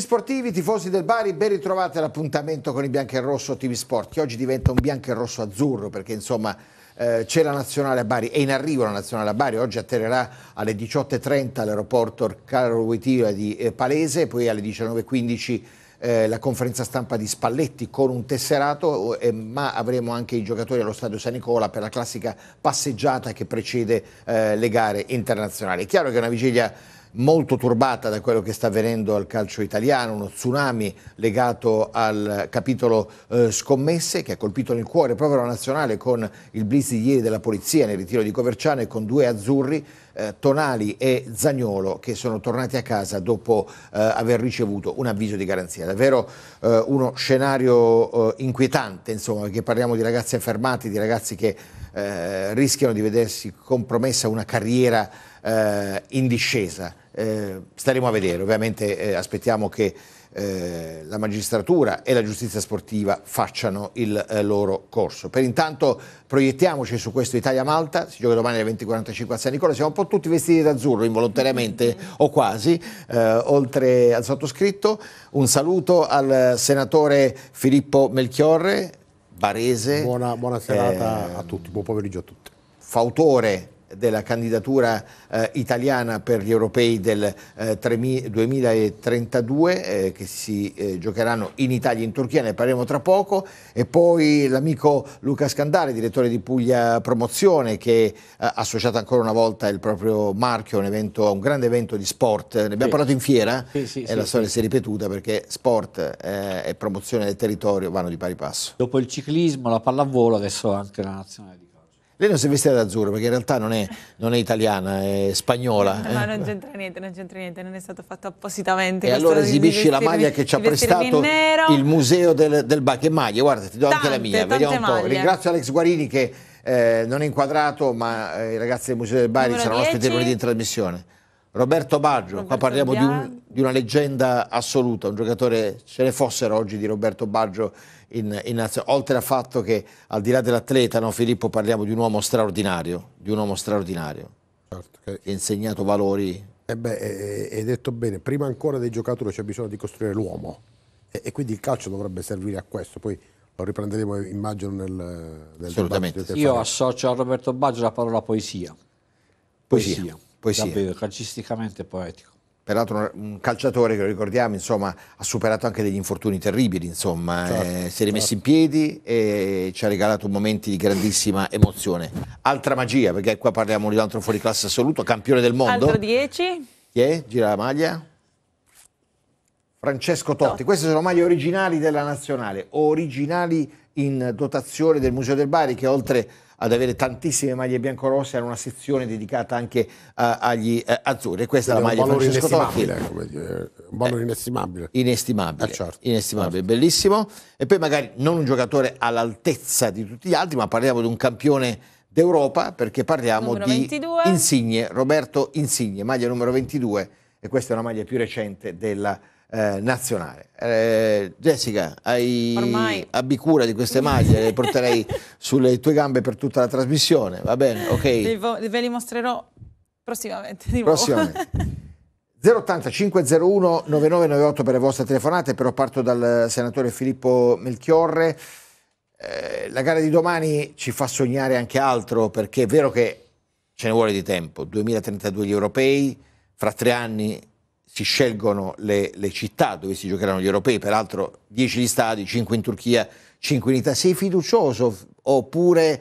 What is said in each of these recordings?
sportivi, tifosi del Bari, ben ritrovati all'appuntamento con i bianchi e rosso TV Sport, che oggi diventa un bianco e rosso azzurro perché insomma eh, c'è la nazionale a Bari, è in arrivo la nazionale a Bari, oggi atterrerà alle 18.30 all'aeroporto Carlo Wittiva di eh, Palese, poi alle 19.15 eh, la conferenza stampa di Spalletti con un tesserato, eh, ma avremo anche i giocatori allo stadio San Nicola per la classica passeggiata che precede eh, le gare internazionali. È chiaro che è una vigilia molto turbata da quello che sta avvenendo al calcio italiano, uno tsunami legato al capitolo eh, scommesse che ha colpito nel cuore proprio la nazionale con il blitz di ieri della polizia nel ritiro di Coverciano e con due azzurri eh, Tonali e Zagnolo che sono tornati a casa dopo eh, aver ricevuto un avviso di garanzia. Davvero eh, uno scenario eh, inquietante, insomma, perché parliamo di ragazzi affermati, di ragazzi che eh, rischiano di vedersi compromessa una carriera in discesa. Eh, staremo a vedere, ovviamente eh, aspettiamo che eh, la magistratura e la giustizia sportiva facciano il eh, loro corso. Per intanto proiettiamoci su questo Italia-Malta, si gioca domani alle 20.45 a San Nicola, siamo un po' tutti vestiti d'azzurro involontariamente o quasi, eh, oltre al sottoscritto. Un saluto al senatore Filippo Melchiorre, barese. Buona, buona serata eh, a tutti, buon pomeriggio a tutti. Fautore della candidatura eh, italiana per gli europei del eh, 2032 eh, che si eh, giocheranno in Italia e in Turchia, ne parleremo tra poco, e poi l'amico Luca Scandale, direttore di Puglia Promozione, che eh, ha associato ancora una volta il proprio marchio a un, evento, a un grande evento di sport, ne abbiamo sì. parlato in fiera sì, sì, e la storia si è ripetuta perché sport eh, e promozione del territorio vanno di pari passo. Dopo il ciclismo, la pallavolo, adesso anche la nazionale di lei non si è vestita d'azzurro perché in realtà non è, non è italiana, è spagnola. No, eh. non c'entra niente, non c'entra niente, non è stato fatto appositamente. E allora esibisci la maglia che ci ha prestato il museo del, del Che Maglie, guarda, ti do tante, anche la mia, vediamo un po'. Maglie. Ringrazio Alex Guarini che eh, non è inquadrato, ma eh, i ragazzi del museo del Bari saranno ospiti lunedì in trasmissione. Roberto Baggio, Roberto qua parliamo di, un, di, una leggenda assoluta, un giocatore, se ne fossero oggi di Roberto Baggio in, in nazionale, oltre al fatto che al di là dell'atleta, no, Filippo, parliamo di un uomo straordinario, di un uomo straordinario, certo, che ha insegnato valori. E eh beh, eh, eh, hai detto bene, prima ancora dei giocatori c'è bisogno di costruire l'uomo e, e quindi il calcio dovrebbe servire a questo, poi lo riprenderemo immagino nel... nel Assolutamente. Io associo a Roberto Baggio la parola poesia. Poesia. poesia Poesia. Davvero, calcisticamente poetico. Peraltro un calciatore che lo ricordiamo, insomma, ha superato anche degli infortuni terribili, insomma, certo, eh, si è certo. rimesso certo. in piedi e ci ha regalato momenti di grandissima emozione. Altra magia, perché qua parliamo di un altro fuoriclasse assoluto, campione del mondo. Altro 10. Chi è? Gira la maglia. Francesco Totti. Totti. Queste sono maglie originali della nazionale, originali in dotazione del Museo del Bari che oltre ad avere tantissime maglie biancorosse, era una sezione dedicata anche eh, agli eh, azzurri. E questa è la maglia di Francesco Totti. Un valore eh, inestimabile. Inestimabile, eh, certo. inestimabile certo. bellissimo. E poi magari non un giocatore all'altezza di tutti gli altri, ma parliamo di un campione d'Europa perché parliamo numero di 22. Insigne, Roberto Insigne, maglia numero 22 e questa è una maglia più recente della eh, nazionale. Eh, Jessica, hai, Ormai... abbi cura di queste maglie, le porterei sulle tue gambe per tutta la trasmissione, va bene? Ok. Ve li mostrerò prossimamente. Di prossimamente. 08501 9998 per le vostre telefonate, però parto dal senatore Filippo Melchiorre. Eh, la gara di domani ci fa sognare anche altro perché è vero che ce ne vuole di tempo, 2032 gli europei, fra tre anni si scelgono le, le, città dove si giocheranno gli europei, peraltro 10 gli stadi, 5 in Turchia, 5 in Italia. Sei fiducioso oppure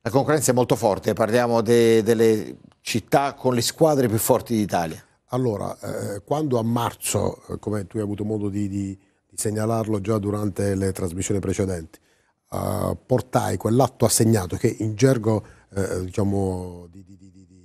la concorrenza è molto forte? Parliamo de, delle città con le squadre più forti d'Italia. Allora, eh, quando a marzo, eh, come tu hai avuto modo di, di, di segnalarlo già durante le trasmissioni precedenti, eh, portai quell'atto assegnato che in gergo eh, diciamo, di,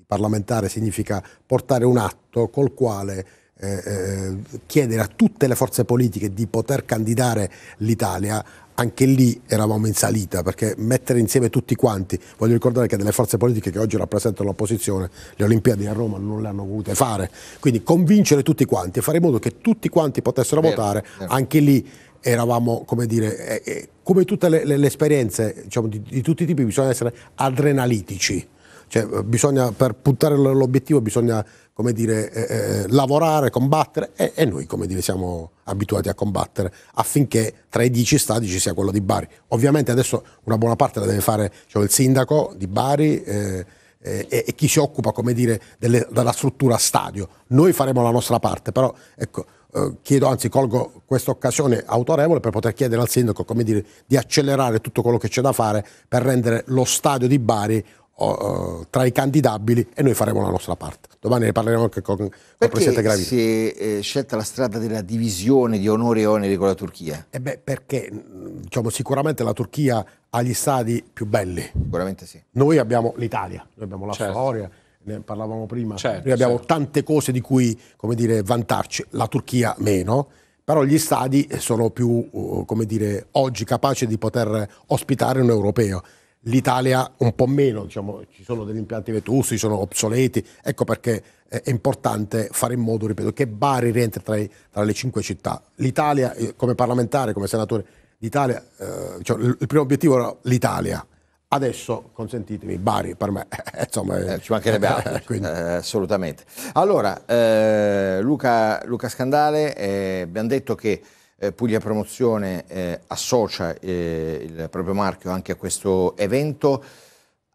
parlamentare significa portare un atto col quale eh, eh, chiedere a tutte le forze politiche di poter candidare l'Italia anche lì eravamo in salita perché mettere insieme tutti quanti, voglio ricordare che delle forze politiche che oggi rappresentano l'opposizione, le Olimpiadi a Roma non le hanno volute fare, quindi convincere tutti quanti e fare in modo che tutti quanti potessero vero, votare, vero. anche lì eravamo, come dire, eh, eh, come tutte le, le, le esperienze diciamo, di, di tutti i tipi bisogna essere adrenalitici cioè, eh, bisogna, per puntare l'obiettivo bisogna come dire, eh, eh, lavorare, combattere e, e noi come dire, siamo abituati a combattere affinché tra i 10 stati ci sia quello di Bari. Ovviamente adesso una buona parte la deve fare cioè, il sindaco di Bari. Eh, eh e, chi si occupa come dire, delle, della struttura stadio. Noi faremo la nostra parte, però ecco, eh, chiedo, anzi colgo questa occasione autorevole per poter chiedere al sindaco come dire, di accelerare tutto quello che c'è da fare per rendere lo stadio di Bari tra i candidabili e noi faremo la nostra parte. Domani ne parleremo anche con, il Presidente Perché si è eh, scelta la strada della divisione di onore e oneri con la Turchia? Eh beh, perché mm, diciamo, sicuramente la Turchia ha gli stadi più belli. Sicuramente sì. Noi abbiamo l'Italia, noi abbiamo la certo. storia, ne parlavamo prima, certo, noi abbiamo certo. tante cose di cui dire, vantarci, la Turchia meno però gli stadi sono più, uh, come dire, oggi capaci di poter ospitare un europeo l'Italia un po' meno, diciamo, ci sono degli impianti vetusti, sono obsoleti, ecco perché è importante fare in modo, ripeto, che Bari rientri tra, i, tra le cinque città. L'Italia, eh, come parlamentare, come senatore d'Italia, eh, diciamo, il primo obiettivo era l'Italia. Adesso, consentitemi, Bari per me, eh, insomma, eh, ci mancherebbe altro, eh, eh, assolutamente. Allora, Luca, Luca, Scandale, abbiamo detto che eh, Puglia Promozione eh, associa eh, il proprio marchio anche a questo evento.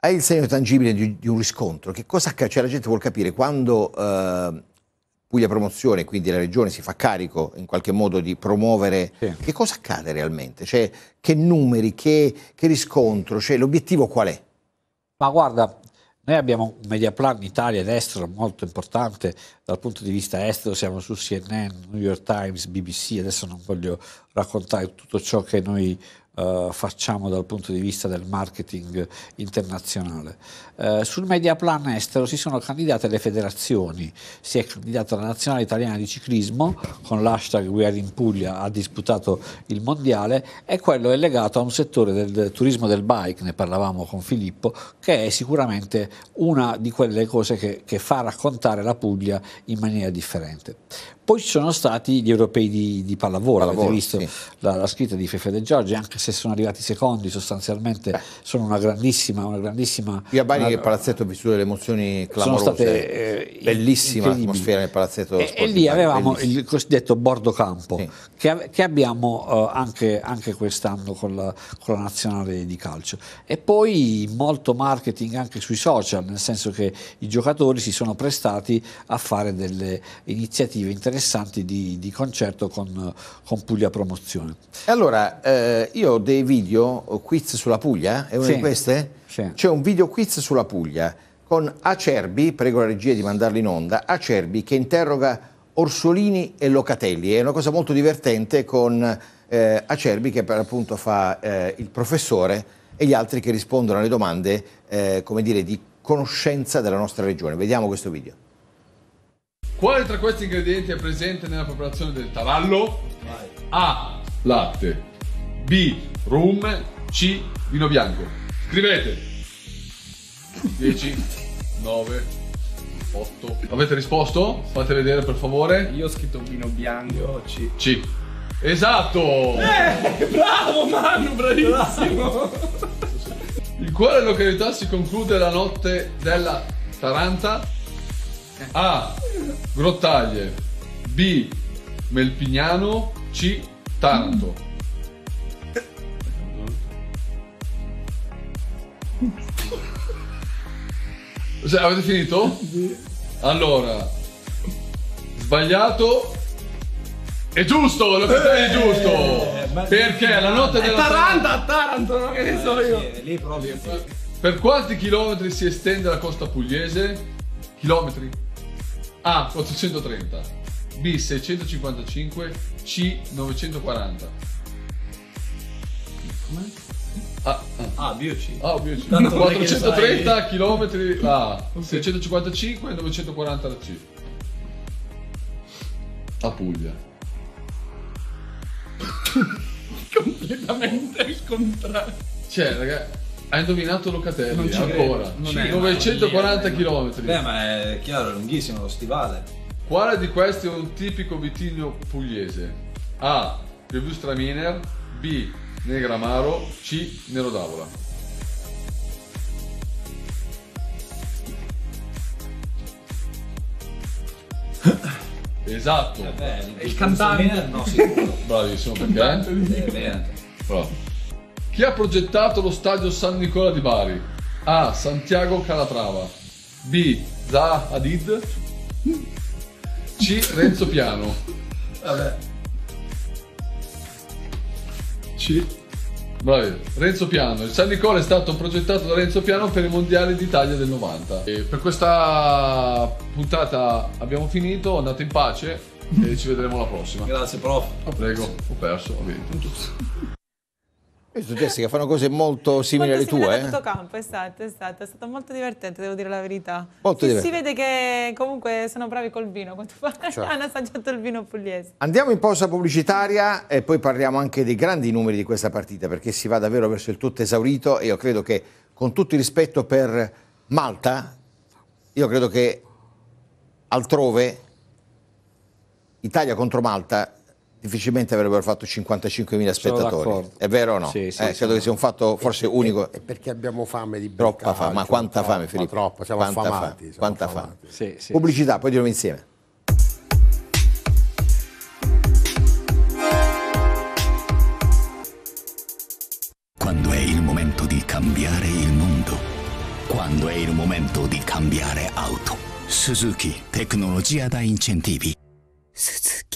Hai il segno tangibile di, di un riscontro? Che cosa accade? Cioè, la gente vuole capire quando ehm, Puglia Promozione, quindi la regione, si fa carico in qualche modo di promuovere, sì. che cosa accade realmente? Cioè, che numeri, che, che riscontro? Cioè, l'obiettivo qual è? Ma guarda, noi abbiamo un media plan Italia ed estero molto importante dal punto di vista estero, siamo su CNN, New York Times, BBC, adesso non voglio raccontare tutto ciò che noi eh, facciamo dal punto di vista del marketing internazionale. Eh, sul media plan estero si sono candidate le federazioni, si è candidata la nazionale italiana di ciclismo con l'hashtag We are in Puglia, ha disputato il mondiale e quello è legato a un settore del, turismo del bike, ne parlavamo con Filippo, che è sicuramente una di quelle cose che, che fa raccontare la Puglia in maniera differente. Poi ci sono stati gli europei di, di pallavolo, pallavolo, avete visto sì. la, la, scritta di Fefe De Giorgi, anche se sono arrivati secondi sostanzialmente, Beh. sono una grandissima... Una grandissima Io a Bari che palazzetto ha vissuto delle emozioni clamorose, sono state, eh, bellissima l'atmosfera nel palazzetto E, e lì avevamo bellissimo. il cosiddetto bordo campo, sì. che, che, abbiamo eh, anche, anche, quest'anno con la, con la nazionale di calcio. E poi molto marketing anche sui social, nel senso che i giocatori si sono prestati a fare delle iniziative interessanti interessanti di, di concerto con, con, Puglia Promozione. Allora, eh, io ho dei video quiz sulla Puglia, è una sì. di queste? Sì. C'è un video quiz sulla Puglia con Acerbi, prego la regia di mandarlo in onda, Acerbi che interroga Orsolini e Locatelli, è una cosa molto divertente con eh, Acerbi che per appunto fa eh, il professore e gli altri che rispondono alle domande, eh, come dire, di conoscenza della nostra regione. Vediamo questo video. Quale tra questi ingredienti è presente nella preparazione del tarallo? A. Latte. B. Rum. C. Vino bianco. Scrivete. 10, 9, 8. Avete risposto? Fate vedere per favore. Io ho scritto vino bianco. C. C. Esatto! Eh, bravo Manu, bravissimo! In quale località si conclude la notte della Taranta? A. Grottaglie. B. Melpignano. C. Taranto. Cioè, avete finito? Allora, sbagliato è giusto, lo eh, è giusto. Eh, perché la notte della Taranto Taranto, non che ne so io. Lì proprio. Per quanti chilometri si estende la costa pugliese? Chilometri? A 430, B 655, C 940. Come? A, ah, B o C? A, B o C. Tanto 430 km A, 655 e 940 la C. A Puglia. Completamente il contrario. Cioè, ragazzi hai indovinato Locatelli non ci ancora. Non è 940 km. Eh, beh, ma è chiaro, è lunghissimo lo stivale. Quale di questi è un tipico vitigno pugliese? A. Piovù Miner, B. Negramaro. C. Nero d'Avola. esatto. Vabbè, eh il cantante. No, sicuro. Bravissimo, perché? Cantante di... Bravo. Chi ha progettato lo stadio San Nicola di Bari? A. Santiago Calatrava. B. Zaha Hadid. C. Renzo Piano. Vabbè. C. Bravi. Renzo Piano. Il San Nicola è stato progettato da Renzo Piano per i mondiali d'Italia del 90. E per questa puntata abbiamo finito. Andate in pace e ci vedremo alla prossima. Grazie, prof. Ah, prego, ho perso, ho vinto. Visto Jessica, fanno cose molto simili molto alle tue. Molto tutto eh? campo, esatto, esatto, è stato molto divertente, devo dire la verità. Molto si, si vede che comunque sono bravi col vino, quanto pare cioè. hanno assaggiato il vino pugliese. Andiamo in pausa pubblicitaria e poi parliamo anche dei grandi numeri di questa partita, perché si va davvero verso il tutto esaurito e io credo che, con tutto il rispetto per Malta, io credo che altrove Italia contro Malta difficilmente avrebbero fatto 55.000 spettatori. È vero o no? Sì, sì, eh, sì, credo che sia un fatto forse e, unico. E perché abbiamo fame di beccaccio. Troppa fame, ma quanta fame Filippo? Troppa, siamo quanta affamati. Fame. Quanta affamati. fame. Pubblicità, poi diremo insieme. Quando è il momento di cambiare il mondo? Quando è il momento di cambiare auto? Suzuki, tecnologia da incentivi. Suzuki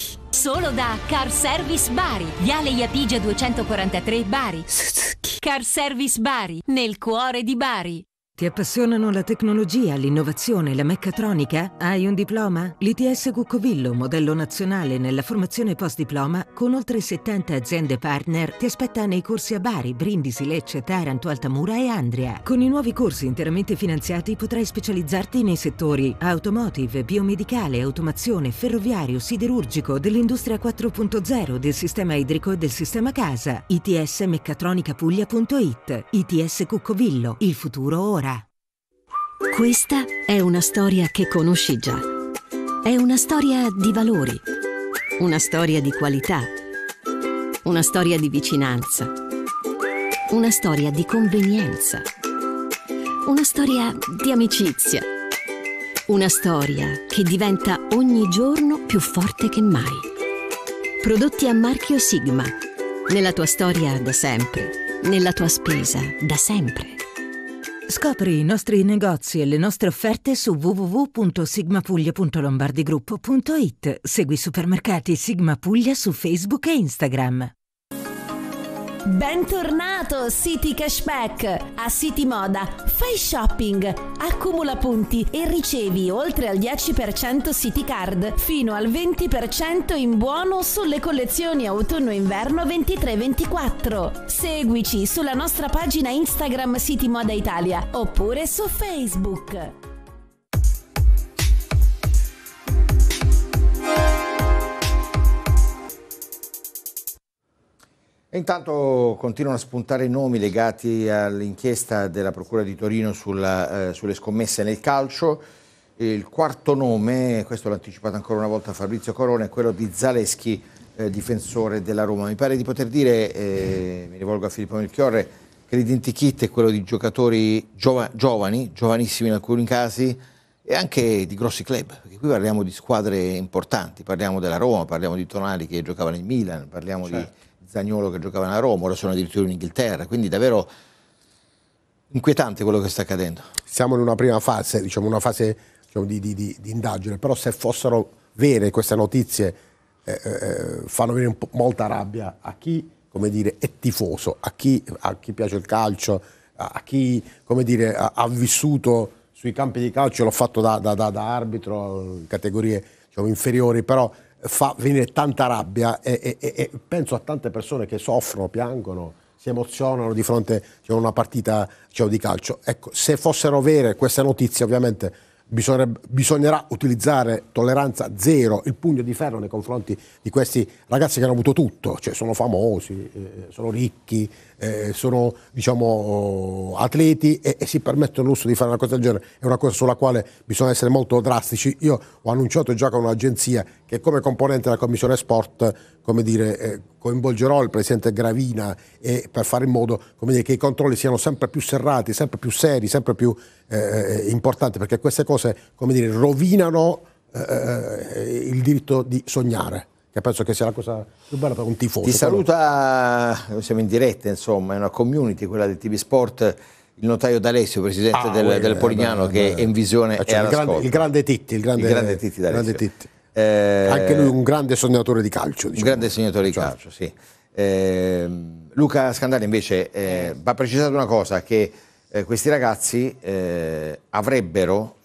solo da Car Service Bari, Viale Iapigia 243 Bari. Car Service Bari, nel cuore di Bari. Ti appassionano la tecnologia, l'innovazione, la meccatronica? Hai un diploma? L'ITS Cuccovillo, modello nazionale nella formazione post-diploma, con oltre 70 aziende partner, ti aspetta nei corsi a Bari, Brindisi, Lecce, Taranto, Altamura e Andria. Con i nuovi corsi interamente finanziati potrai specializzarti nei settori automotive, biomedicale, automazione, ferroviario, siderurgico, dell'industria 4.0, del sistema idrico e del sistema casa. ITS Meccatronica Puglia.it ITS Cuccovillo, il futuro ora. Questa è una storia che conosci già. È una storia di valori, una storia di qualità, una storia di vicinanza, una storia di convenienza, una storia di amicizia, una storia che diventa ogni giorno più forte che mai. Prodotti a marchio Sigma, nella tua storia da sempre, nella tua spesa da sempre. Scopri i nostri negozi e le nostre offerte su www.sigmapuglia.lombardigruppo.it. Segui Supermercati Sigma Puglia su Facebook e Instagram. Bentornato City Cashback! A City Moda fai shopping, accumula punti e ricevi oltre al 10% City Card fino al 20% in buono sulle collezioni autunno-inverno 23-24. Seguici sulla nostra pagina Instagram City Moda Italia oppure su Facebook. intanto continuano a spuntare nomi legati all'inchiesta della Procura di Torino sulla, eh, sulle scommesse nel calcio. Il quarto nome, questo l'ha anticipato ancora una volta Fabrizio Corona, è quello di Zaleschi, eh, difensore della Roma. Mi pare di poter dire, eh, mi rivolgo a Filippo Melchiorre, che l'identikit è quello di giocatori giova, giovani, giovanissimi in alcuni casi, e anche di grossi club, perché qui parliamo di squadre importanti, parliamo della Roma, parliamo di Tonali che giocava nel Milan, parliamo certo. di Zagnolo che giocava a Roma, ora sono addirittura in Inghilterra, quindi davvero inquietante quello che sta accadendo. Siamo in una prima fase, diciamo una fase diciamo, di, di, di, di, indagine, però se fossero vere queste notizie eh, eh, eh fanno venire molta rabbia a chi come dire, è tifoso, a chi, a chi piace il calcio, a, a chi come dire, ha, ha, vissuto sui campi di calcio, l'ho fatto da, da, da, da arbitro, categorie diciamo, inferiori, però fa venire tanta rabbia e, e, e, penso a tante persone che soffrono, piangono, si emozionano di fronte a una partita diciamo, di calcio. Ecco, se fossero vere queste notizie, ovviamente bisognerà utilizzare tolleranza zero, il pugno di ferro nei confronti di questi ragazzi che hanno avuto tutto, cioè sono famosi, eh, sono ricchi, eh, sono diciamo, atleti e, e, si permettono l'uso di fare una cosa del genere, è una cosa sulla quale bisogna essere molto drastici. Io ho annunciato già con un'agenzia che come componente della Commissione Sport dire, eh, coinvolgerò il Presidente Gravina e, per fare in modo dire, che i controlli siano sempre più serrati, sempre più seri, sempre più eh, eh importanti, perché queste cose dire, rovinano eh, eh, il diritto di sognare che penso che sia la cosa più bella per un tifoso. Ti saluta, però. siamo in diretta, insomma, è una community quella del TV Sport il notaio D'Alessio, presidente ah, del, well, del Polignano, eh, che eh, è in visione cioè, il, grande, il grande Titti, il grande, il grande Titti, grande titti. Eh, Anche lui un grande sognatore di calcio. Diciamo. Un grande sognatore di cioè. calcio, sì. Ehm, Luca Scandale invece eh, va precisato una cosa, che eh, questi ragazzi eh, avrebbero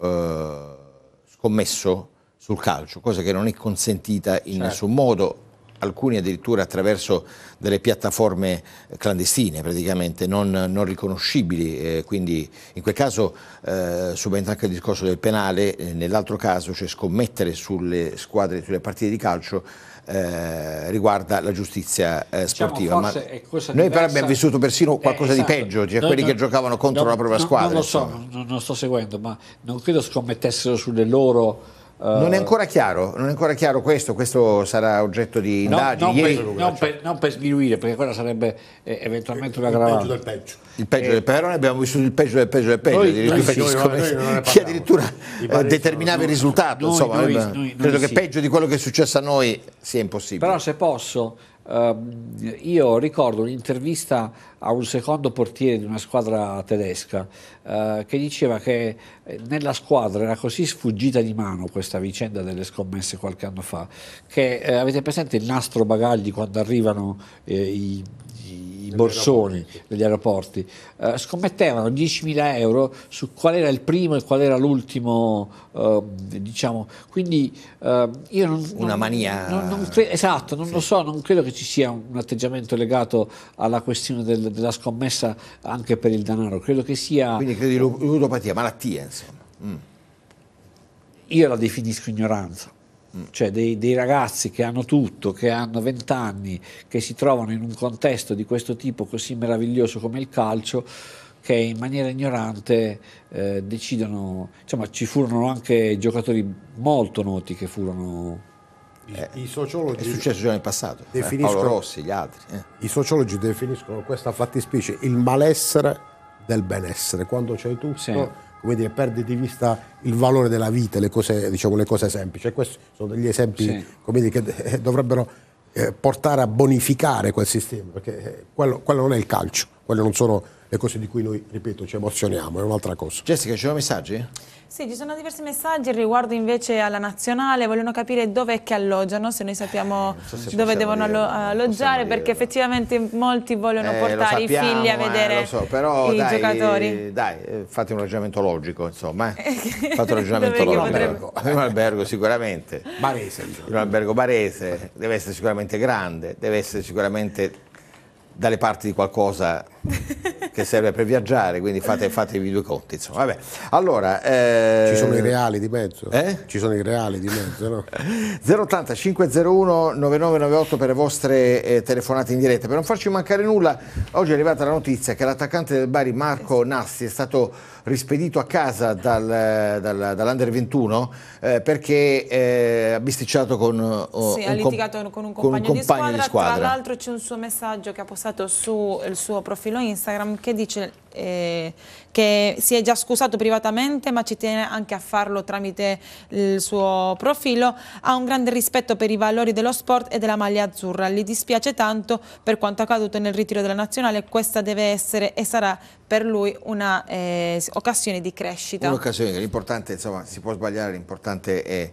scommesso sul calcio, cosa che non è consentita in certo. nessun modo, alcuni addirittura attraverso delle piattaforme eh, clandestine praticamente, non, non riconoscibili, eh, quindi in quel caso eh, subentra anche il discorso del penale, eh, nell'altro caso cioè scommettere sulle squadre, sulle partite di calcio eh, riguarda la giustizia eh, diciamo, sportiva. Diciamo, Ma noi però abbiamo vissuto persino eh, qualcosa eh, esatto. di peggio, cioè no, quelli no, che giocavano contro no, la propria squadra. Non lo so, non, non, sto seguendo, ma non credo scommettessero sulle loro non è ancora chiaro, non è ancora chiaro questo, questo sarà oggetto di indagini. Non, non, non, per, non, per, sminuire, perché quella sarebbe eh, eventualmente una gravata. Il peggio del peggio. Il peggio eh. del peggio, noi abbiamo vissuto il peggio del peggio del peggio, noi, addirittura, noi, noi, noi addirittura eh, determinava il risultato, insomma, credo che sì. peggio di quello che è successo a noi sia impossibile. Però se posso, Ehm, io ricordo un'intervista a un secondo portiere di una squadra tedesca uh, che diceva che eh, nella squadra era così sfuggita di mano questa vicenda delle scommesse qualche anno fa che eh, avete presente il nastro bagagli quando arrivano eh, i, i i borsoni degli aeroporti, eh, scommettevano 10.000 euro su qual era il primo e qual era l'ultimo, eh, diciamo, quindi eh, io non... Una non, mania... Non, non cre- esatto, non sì. lo so, non credo che ci sia un atteggiamento legato alla questione del, della scommessa anche per il denaro, credo che sia... Quindi credi ludopatia, malattia insomma. Mm. Io la definisco ignoranza cioè dei, dei, ragazzi che hanno tutto, che hanno vent'anni, che si trovano in un contesto di questo tipo così meraviglioso come il calcio, che in maniera ignorante eh, decidono, insomma ci furono anche giocatori molto noti che furono... Eh, I, sociologi... È successo già nel passato, eh, Paolo Rossi, gli altri. Eh. I sociologi definiscono questa fattispecie il malessere del benessere, quando c'hai tutto... Sì come dire, perde di vista il valore della vita, le cose, diciamo, le cose semplici. E questi sono degli esempi sì. come dire, che eh, dovrebbero eh, portare a bonificare quel sistema, perché eh, quello, quello non è il calcio, quello non sono le cose di cui noi, ripeto, ci emozioniamo, è un'altra cosa. Jessica, ci sono messaggi? Sì, ci sono diversi messaggi riguardo invece alla nazionale, vogliono capire dove è che alloggiano, se noi sappiamo eh, so dove devono dire, alloggiare, perché effettivamente molti vogliono eh, portare sappiamo, i figli a eh, vedere eh, so, però i dai, giocatori. Dai, eh, fate un ragionamento logico, insomma. Eh. fate un ragionamento logico. Albergo. un albergo sicuramente. Barese. Diciamo. Un albergo barese, deve essere sicuramente grande, deve essere sicuramente dalle parti di qualcosa che serve per viaggiare, quindi fate, fatevi due conti. Insomma. Vabbè. Allora, eh... Ci sono i reali di mezzo. Eh? Ci sono i reali di mezzo. No? 080 501 9998 per le vostre eh, telefonate in diretta. Per non farci mancare nulla, oggi è arrivata la notizia che l'attaccante del Bari Marco Nassi è stato rispedito a casa dal, dal, dall'Under 21 eh, perché eh, ha bisticciato con, oh, sì, ha litigato con un compagno, con un compagno di, squadra, di squadra. Tra l'altro c'è un suo messaggio che ha postato sul suo profilo Instagram che dice eh, che si è già scusato privatamente ma ci tiene anche a farlo tramite il suo profilo, ha un grande rispetto per i valori dello sport e della maglia azzurra, gli dispiace tanto per quanto accaduto nel ritiro della nazionale, questa deve essere e sarà per lui un'occasione eh, di crescita. Un'occasione, l'importante insomma si può sbagliare, l'importante è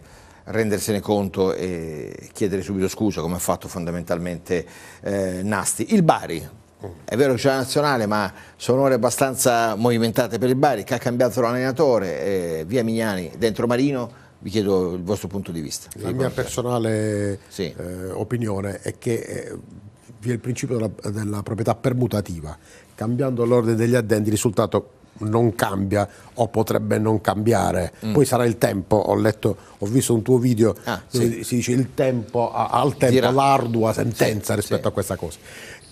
rendersene conto e chiedere subito scusa come ha fatto fondamentalmente eh, Nasti. Il Bari è vero che c'è la nazionale, ma sono ore abbastanza movimentate per il Bari, che ha cambiato l'allenatore, eh, via Mignani, dentro Marino. Vi chiedo il vostro punto di vista. La mia personale sì. eh, opinione è che eh, vi è il principio della, della proprietà permutativa. Cambiando l'ordine degli addendi, il risultato non cambia o potrebbe non cambiare. Mm. Poi sarà il tempo, ho, letto, ho visto un tuo video ah, sì. si dice il tempo, al tempo l'ardua sentenza sì, rispetto sì. a questa cosa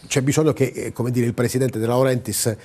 c'è bisogno che eh, dire, il presidente De Laurentiis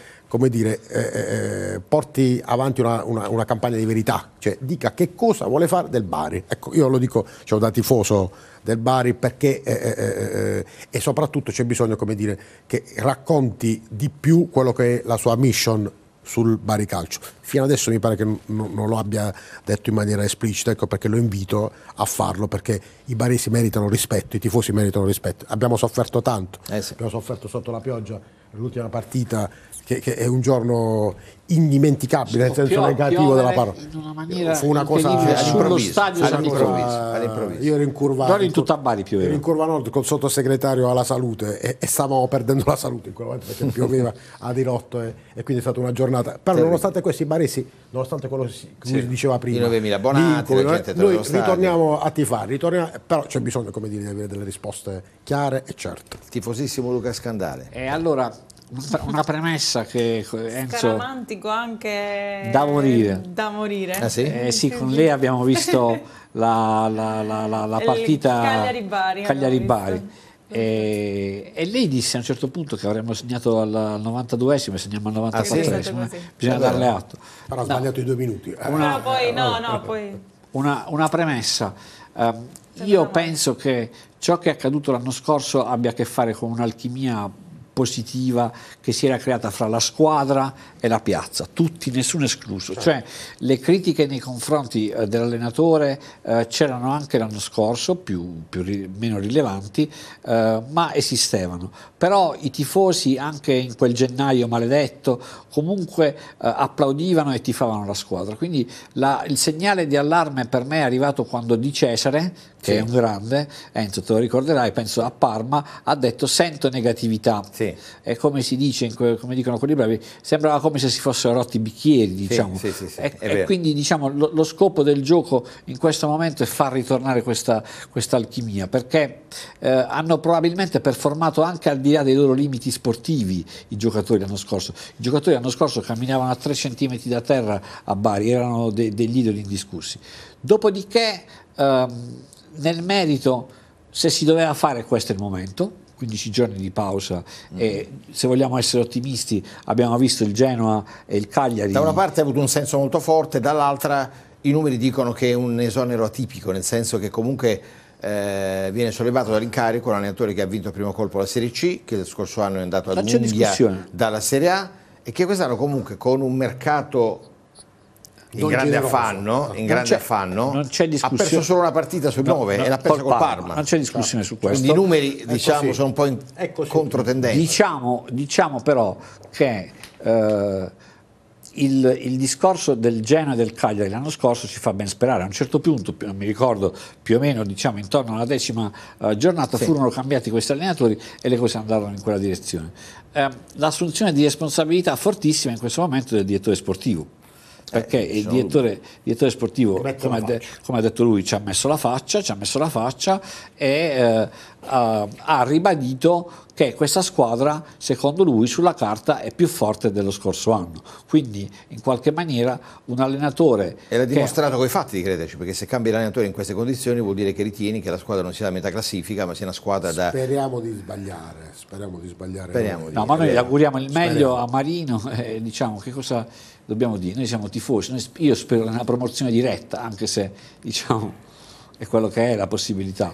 dire, eh, eh, eh, porti avanti una, una, una, campagna di verità, cioè dica che cosa vuole fare del Bari. Ecco, io lo dico cioè, da tifoso del Bari perché eh, eh e soprattutto c'è bisogno dire, che racconti di più quello che è la sua mission sul Bari Calcio. Fino adesso mi pare che n- non lo abbia detto in maniera esplicita, ecco perché lo invito a farlo, perché i baresi meritano rispetto, i tifosi meritano rispetto. Abbiamo sofferto tanto, eh sì. abbiamo sofferto sotto la pioggia l'ultima partita che, che è un giorno indimenticabile nel senso negativo della parola una fu una cosa all'improvviso, all'improvviso, all'improvviso, eh, io ero in curva non in tutta Bari pioveva ero in curva nord col sottosegretario alla salute e, e stavamo perdendo la salute in quel momento perché pioveva a dirotto e, e, quindi è stata una giornata però Terri. nonostante questo i baresi nonostante quello che si, sì. diceva prima di 9.000 abbonati dico, noi, noi ritorniamo a tifare ritorniamo, però c'è bisogno come dire di avere delle risposte chiare e certe tifosissimo Luca Scandale e allora una premessa che eh, Enzo anche da morire, da morire. Ah, sì? Eh, sì, con lei abbiamo visto la, la, la, la partita Cagliari-Bari, E, e, lei disse a un certo punto che avremmo segnato al 92esimo e segniamo al 94esimo ah, sì? Eh. bisogna Vabbè, darle atto però ha no. sbagliato i due minuti una, no, poi, no, no, poi... una, una premessa um, io penso che ciò che è accaduto l'anno scorso abbia a che fare con un'alchimia positiva che si era creata fra la squadra e la piazza, tutti, nessuno escluso. Certo. Cioè, le critiche nei confronti eh, dell'allenatore eh, c'erano anche l'anno scorso, più, più, meno rilevanti, eh, ma esistevano però i tifosi anche in quel gennaio maledetto comunque eh, applaudivano e tifavano la squadra, quindi la, il segnale di allarme per me è arrivato quando Di Cesare, che sì. è un grande, Enzo te lo ricorderai, penso a Parma, ha detto sento negatività, sì. e come si dice, come dicono quelli bravi, sembrava come se si fossero rotti i bicchieri, diciamo. Sì, e, e quindi diciamo, lo, lo, scopo del gioco in questo momento è far ritornare questa, questa alchimia, perché eh, hanno probabilmente performato anche al di di là dei loro limiti sportivi i giocatori l'anno scorso. I giocatori l'anno scorso camminavano a 3 cm da terra a Bari, erano de- degli idoli indiscussi. Dopodiché, ehm, nel merito, se si doveva fare, questo è il momento. 15 giorni di pausa e mm. se vogliamo essere ottimisti abbiamo visto il Genoa e il Cagliari. Da una parte ha avuto un senso molto forte, dall'altra i numeri dicono che è un esonero atipico, nel senso che comunque eh, viene sollevato dall'incarico un allenatore che ha vinto il primo colpo la Serie C, che lo scorso anno è andato ad Unghia dalla Serie A e che quest'anno comunque con un mercato in grande, affanno, in grande affanno, ha perso solo una partita su 9 no, no, e l'ha persa col Parma. Parma. Non c'è discussione no. su questo. Cioè, quindi i numeri diciamo, sono un po' in controtendenza. Diciamo, diciamo, però che eh, il, il, discorso del Genoa e del Cagliari l'anno scorso ci fa ben sperare. A un certo punto, mi ricordo più o meno diciamo, intorno alla decima eh, giornata, sì. furono cambiati questi allenatori e le cose andarono in quella direzione. Eh, l'assunzione di responsabilità fortissima in questo momento del direttore sportivo. Perché eh, il, diciamo direttore, direttore, sportivo, come, de, come, ha detto lui, ci ha messo la faccia, ci ha messo la faccia e eh, eh, ha ribadito che questa squadra, secondo lui, sulla carta è più forte dello scorso anno. Quindi, in qualche maniera, un allenatore. E l'ha dimostrato che... con i fatti di crederci, cioè, perché se cambi l'allenatore in queste condizioni vuol dire che ritieni che la squadra non sia la metà classifica, ma sia una squadra da. Speriamo di sbagliare. Speriamo di sbagliare. Speriamo di... No, ma noi gli auguriamo il meglio Speriamo. a Marino e diciamo che cosa dobbiamo dire. Noi siamo tifosi, noi, io spero nella promozione diretta, anche se diciamo è quello che è la possibilità.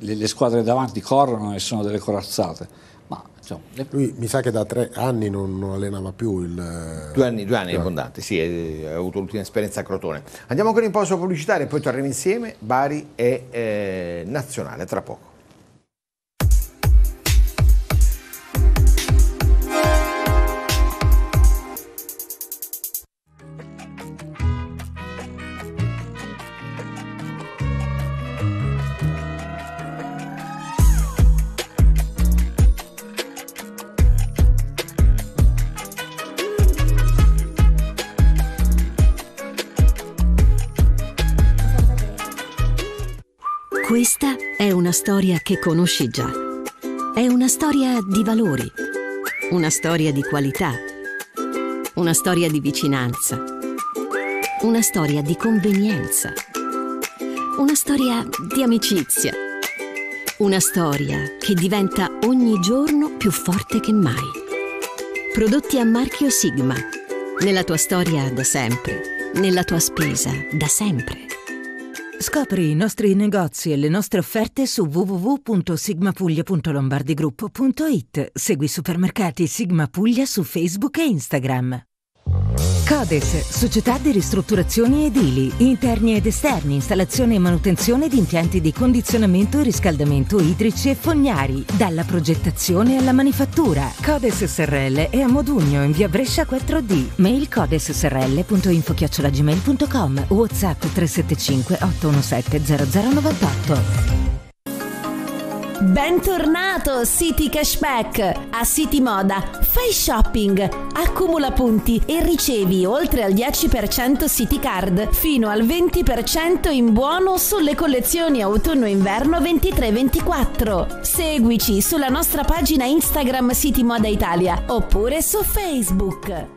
Le, le squadre davanti corrono e sono delle corazzate. Ma, insomma, Lui mi sa che da tre anni non, non allenava più il... Due anni, due anni abbondanti, sì, eh, ha avuto l'ultima esperienza a Crotone. Andiamo con in pausa pubblicitaria e poi torniamo insieme, Bari e eh, Nazionale, tra poco. storia che conosci già. È una storia di valori, una storia di qualità, una storia di vicinanza, una storia di convenienza, una storia di amicizia, una storia che diventa ogni giorno più forte che mai. Prodotti a marchio Sigma. Nella tua storia da sempre, nella tua spesa da sempre. Scopri i nostri negozi e le nostre offerte su www.sigmapuglia.lombardigruppo.it. Segui Supermercati Sigma Puglia su Facebook e Instagram. Codes, società di ristrutturazioni edili, interni ed esterni, installazione e manutenzione di impianti di condizionamento e riscaldamento idrici e fognari, dalla progettazione alla manifattura. Codes SRL è a Modugno in via Brescia 4D. Mail codessrl.info@gmail.com. WhatsApp 375 817 0098. Bentornato City Cashback! A City Moda fai shopping, accumula punti e ricevi oltre al 10% City Card fino al 20% in buono sulle collezioni autunno-inverno 23-24. Seguici sulla nostra pagina Instagram City Moda Italia oppure su Facebook.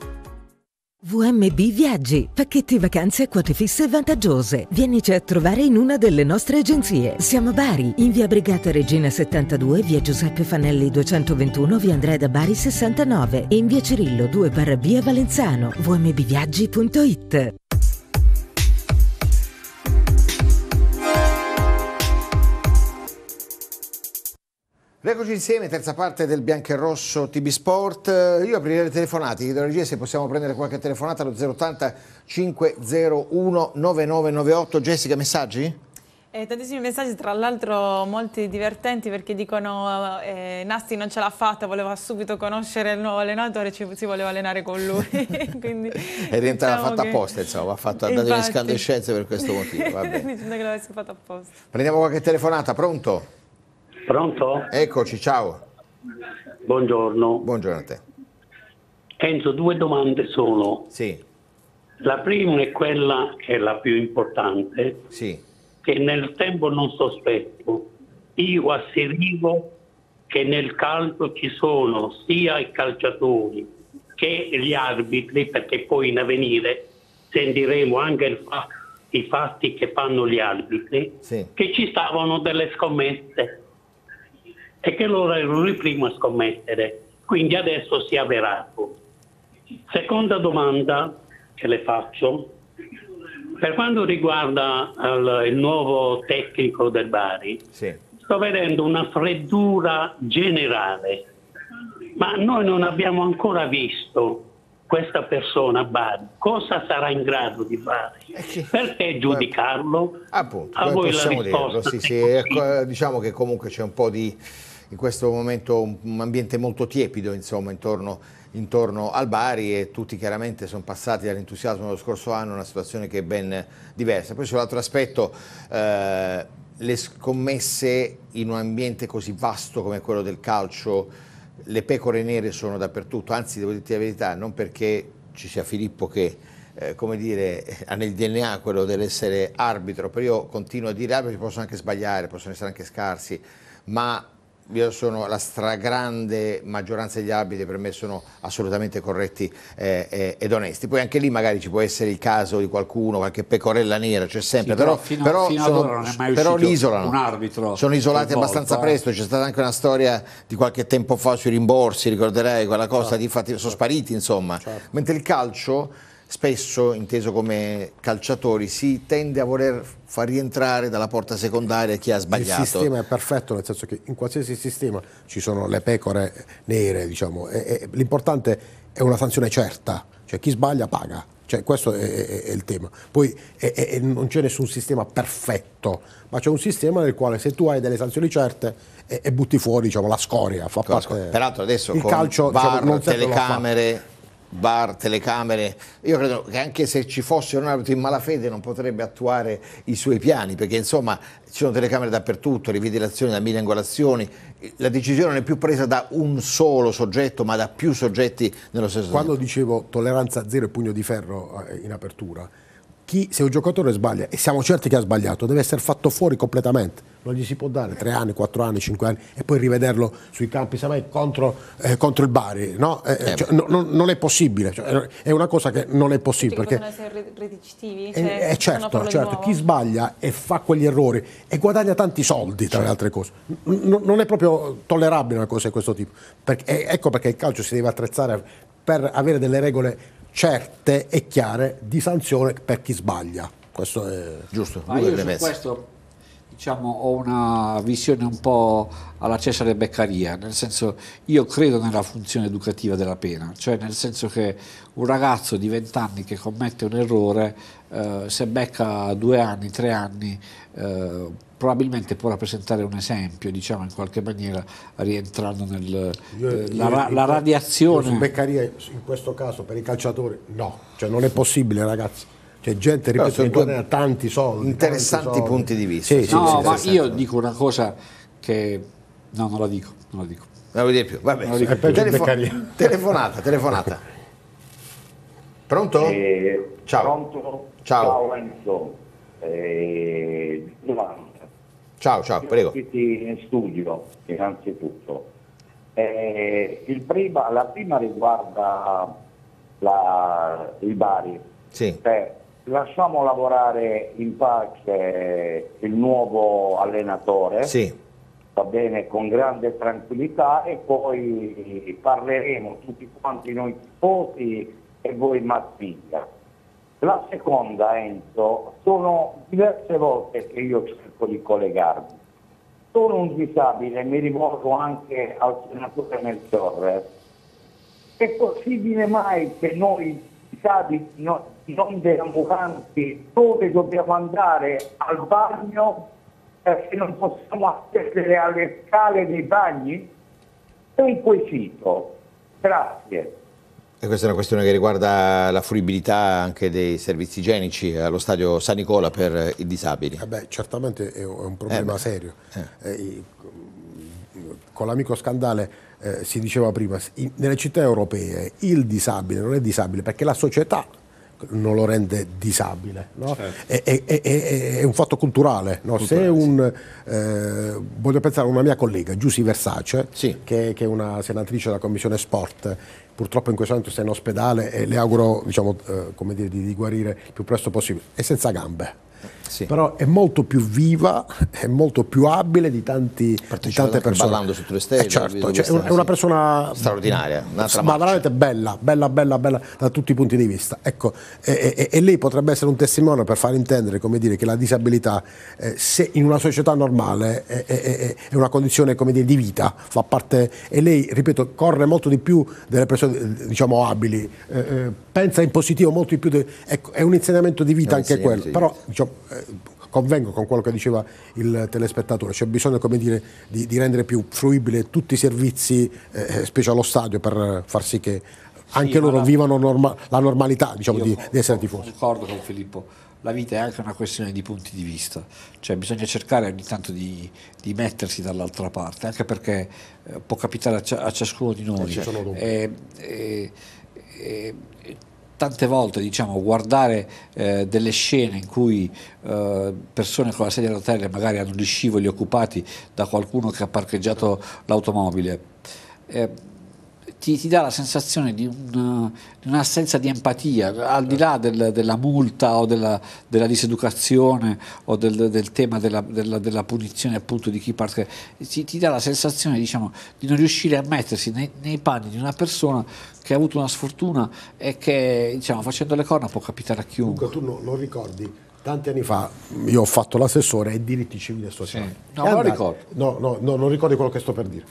VMB Viaggi, pacchetti vacanze a quote fisse e vantaggiose. Vienici a trovare in una delle nostre agenzie. Siamo a Bari, in via Brigata Regina 72, via Giuseppe Fanelli 221, via Andrea da Bari 69 e in via Cirillo 2 barra via Valenzano. vmbviaggi.it Eccoci insieme, terza parte del Bianco e Rosso TB Sport. Eh, io aprirei le telefonate, chiedo alla regia se possiamo prendere qualche telefonata allo 080 501 9998. Jessica, messaggi? Eh, tantissimi messaggi, tra l'altro molti divertenti perché dicono eh, Nasti non ce l'ha fatta, voleva subito conoscere il nuovo allenatore, ci, si voleva allenare con lui. Quindi, è diventata diciamo fatta che... apposta, insomma, ha fatto dato le scandescenze per questo motivo. Vabbè. Dicendo che l'avesse fatta apposta. Prendiamo qualche telefonata, pronto? Pronto? Eccoci, ciao. Buongiorno. Buongiorno a te. Enzo, due domande sono. Sì. La prima è quella che è la più importante, sì. che nel tempo non sospetto. Io asserivo che nel calcio ci sono sia i calciatori che gli arbitri, perché poi in avvenire sentiremo anche fa- i fatti che fanno gli arbitri, sì. che ci stavano delle scommesse e che loro erano i primi a scommettere, quindi adesso si è avverato. Seconda domanda che le faccio, per quanto riguarda il, il nuovo tecnico del Bari, sì. sto vedendo una freddura generale, ma noi non abbiamo ancora visto questa persona a Bari cosa sarà in grado di fare? Eh Perché giudicarlo? Appunto, a voi la risposta. Dirlo, sì, sì, ecco, eh, diciamo che comunque c'è un po' di in questo momento un ambiente molto tiepido insomma, intorno, intorno, al Bari e tutti chiaramente sono passati dall'entusiasmo dello scorso anno a una situazione che è ben diversa. Poi c'è l'altro aspetto, eh, le scommesse in un ambiente così vasto come quello del calcio, le pecore nere sono dappertutto, anzi devo dirti la verità, non perché ci sia Filippo che eh, come dire, ha nel DNA quello dell'essere arbitro, però io continuo a dire arbitri possono anche sbagliare, possono essere anche scarsi, ma io sono la stragrande maggioranza degli arbitri per me sono assolutamente corretti eh, eh, ed onesti. Poi anche lì magari ci può essere il caso di qualcuno, qualche pecorella nera, c'è sempre, sì, però, però, fino, però, fino sono, però li isolano. Un arbitro sono isolati abbastanza volta, eh. presto, c'è stata anche una storia di qualche tempo fa sui rimborsi, ricorderai quella cosa, certo. di infatti sono spariti insomma. Certo. Mentre il calcio spesso, inteso come calciatori, si tende a voler far rientrare dalla porta secondaria chi ha sbagliato. Il sistema è perfetto, nel senso che in qualsiasi sistema ci sono le pecore nere, diciamo. E, e, l'importante è una sanzione certa, cioè chi sbaglia paga. Cioè, questo è, è, è, il tema. Poi è, non c'è nessun sistema perfetto, ma c'è un sistema nel quale se tu hai delle sanzioni certe e, e butti fuori diciamo, la scoria. Fa parte, Peraltro adesso il calcio, diciamo, VAR, diciamo, telecamere bar, telecamere. Io credo che anche se ci fosse un arbitro in malafede non potrebbe attuare i suoi piani, perché insomma ci sono telecamere dappertutto, rivede le azioni da mille angolazioni, la decisione non è più presa da un solo soggetto, ma da più soggetti nello stesso Quando dicevo tolleranza zero e pugno di ferro eh, in apertura, chi, se un giocatore sbaglia, e siamo certi che ha sbagliato, deve essere fatto fuori completamente. Non gli si può dare tre anni, quattro anni, cinque anni e poi rivederlo sui campi, semmai contro, eh, contro il Bari. No? Eh, eh, eh, cioè, no, no, non è possibile, cioè, è una cosa che non è possibile. Perché essere redicitivi? Eh, cioè, è, è certo, certo. chi sbaglia e fa quegli errori e guadagna tanti soldi, tra le altre cose, N- non è proprio tollerabile una cosa di questo tipo. Perché, ecco perché il calcio si deve attrezzare per avere delle regole certe e chiare di sanzione per chi sbaglia. Questo è giusto. Ma io su questo diciamo, ho una visione un po' alla Cesare Beccaria, nel senso io credo nella funzione educativa della pena, cioè nel senso che un ragazzo di 20 anni che commette un errore, eh, se becca due anni, tre anni, eh, probabilmente può rappresentare un esempio, diciamo in qualche maniera rientrando nella eh, la radiazione. Su Beccaria in questo caso per i calciatori no, cioè non è possibile ragazzi. C'è cioè, gente, ripeto, che guadagna tanti soldi. Interessanti tanti soldi. punti di vista. Sì, sì, no, sì, ma io dico una cosa che... No, non la dico, non la dico. Non la dire più, va bene. Telefon- telefonata, telefonata. Pronto? Eh, Ciao. Pronto? Ciao. Ciao Enzo. Eh, domanda Ciao, ciao, prego. Siete in studio, innanzitutto. Eh, prima, la prima riguarda la, il Bari. Sì. Cioè, lasciamo lavorare in pace il nuovo allenatore. Sì. Va bene, con grande tranquillità e poi parleremo tutti quanti noi tifosi e voi Mattiglia. La seconda, Enzo, sono diverse volte che io cerco di collegarmi. Sono un disabile, mi rivolgo anche al senatore Melchiorre. È possibile mai che noi disabili, no, non deambulanti, dove dobbiamo andare al bagno perché non possiamo accedere alle scale dei bagni? È un quesito. Grazie. E questa è una questione che riguarda la fruibilità anche dei servizi igienici allo stadio San Nicola per i disabili. Eh beh, certamente è un eh problema eh serio. Eh. eh con l'amico Scandale eh, si diceva prima, nelle città europee il disabile non è disabile perché la società non lo rende disabile. No? Certo. È, è, è, è, un fatto culturale. No? culturale un, sì. eh, voglio pensare a una mia collega, Giussi Versace, sì. che, che, è una senatrice della Commissione Sport, purtroppo in questo momento sta in ospedale e le auguro diciamo, eh, dire, di, di guarire il più presto possibile, e senza gambe sì. però è molto più viva, è molto più abile di, tanti, di tante persone. Parlando su tutte le stage. Eh certo, cioè, è una persona straordinaria, ma veramente bella, bella, bella, bella da tutti i punti di vista. Ecco, e, e, e lei potrebbe essere un testimone per far intendere come dire, che la disabilità, eh, se in una società normale, è, è, è una condizione come dire, di vita, fa parte, e lei, ripeto, corre molto di più delle persone diciamo, abili, eh, eh pensa in positivo molto di più, de, ecco, è un insegnamento di vita anche quello, però diciamo, eh, convengo con quello che diceva il telespettatore, c'è bisogno dire, di, di, rendere più fruibile tutti i servizi, eh, eh specie allo stadio, per far sì che anche sì, loro la, vivano norma, la normalità diciamo, di, di, essere tifosi. Concordo con Filippo, la vita è anche una questione di punti di vista, cioè bisogna cercare ogni tanto di, di mettersi dall'altra parte, anche perché eh, può capitare a, ciascuno di noi. Eh, certo. eh, eh tante volte diciamo, guardare eh, delle scene in cui eh, persone con la sedia a rotelle magari hanno gli scivoli occupati da qualcuno che ha parcheggiato l'automobile. Eh, ti, ti dà la sensazione di, un, di, un'assenza di empatia, al di là del, della multa o della, della diseducazione o del, del tema della, della, della, punizione appunto di chi parte, ti, ti dà la sensazione diciamo, di non riuscire a mettersi nei, nei panni di una persona che ha avuto una sfortuna e che diciamo, facendo le corna può capitare a chiunque. Dunque, tu no, non ricordi tanti anni fa io ho fatto l'assessore ai diritti civili e sociali. Sì. No, non ricordo. No, no, no, non ricordo quello che sto per dire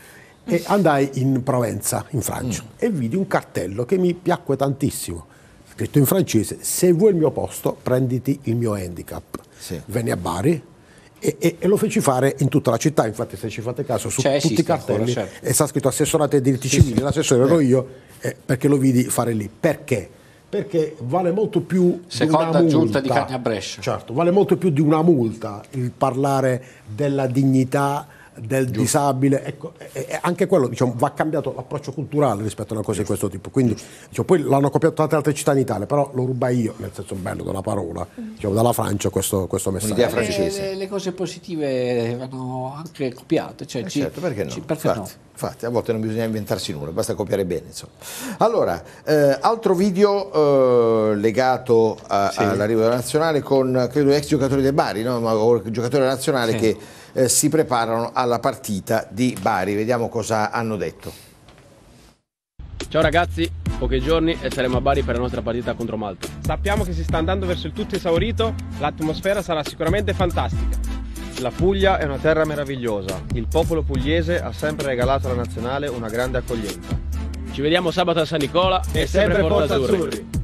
e andai in Provenza, in Francia, mm. e vidi un cartello che mi piacque tantissimo, scritto in francese, se vuoi il mio posto prenditi il mio handicap. Sì. Veni a Bari, e, e, e, lo feci fare in tutta la città, infatti se ci fate caso su cioè, tutti i cartelli ancora, certo. è stato scritto assessorato ai diritti sì, civili, sì. l'assessore ero eh. io eh, perché lo vidi fare lì. Perché? Perché vale molto più Seconda di una multa. di carne a Brescia. Certo, vale molto più di una multa il parlare della dignità del Giusto. disabile, ecco, e anche quello diciamo, va cambiato l'approccio culturale rispetto a una cosa Giusto. di questo tipo. Quindi, diciamo, poi l'hanno copiato tante altre città in Italia, però lo rubai io, nel senso bello della parola, mm. diciamo, dalla Francia questo, questo messaggio. Un'idea francese. Le, le, cose positive vanno anche copiate, cioè, eh, ci, certo, perché no? Ci, perché infatti, no? infatti, a volte non bisogna inventarsi nulla, basta copiare bene. Insomma. Allora, eh, altro video eh, legato a, sì. all'arrivo della nazionale con credo ex giocatore del Bari, no? o giocatore nazionale sì. che eh, si preparano alla partita di Bari. Vediamo cosa hanno detto. Ciao ragazzi, pochi giorni e saremo a Bari per la nostra partita contro Malta. Sappiamo che si sta andando verso il tutto esaurito, l'atmosfera sarà sicuramente fantastica. La Puglia è una terra meravigliosa, il popolo pugliese ha sempre regalato alla nazionale una grande accoglienza. Ci vediamo sabato a San Nicola e, e sempre, sempre Porta Azzurri. Azzurri.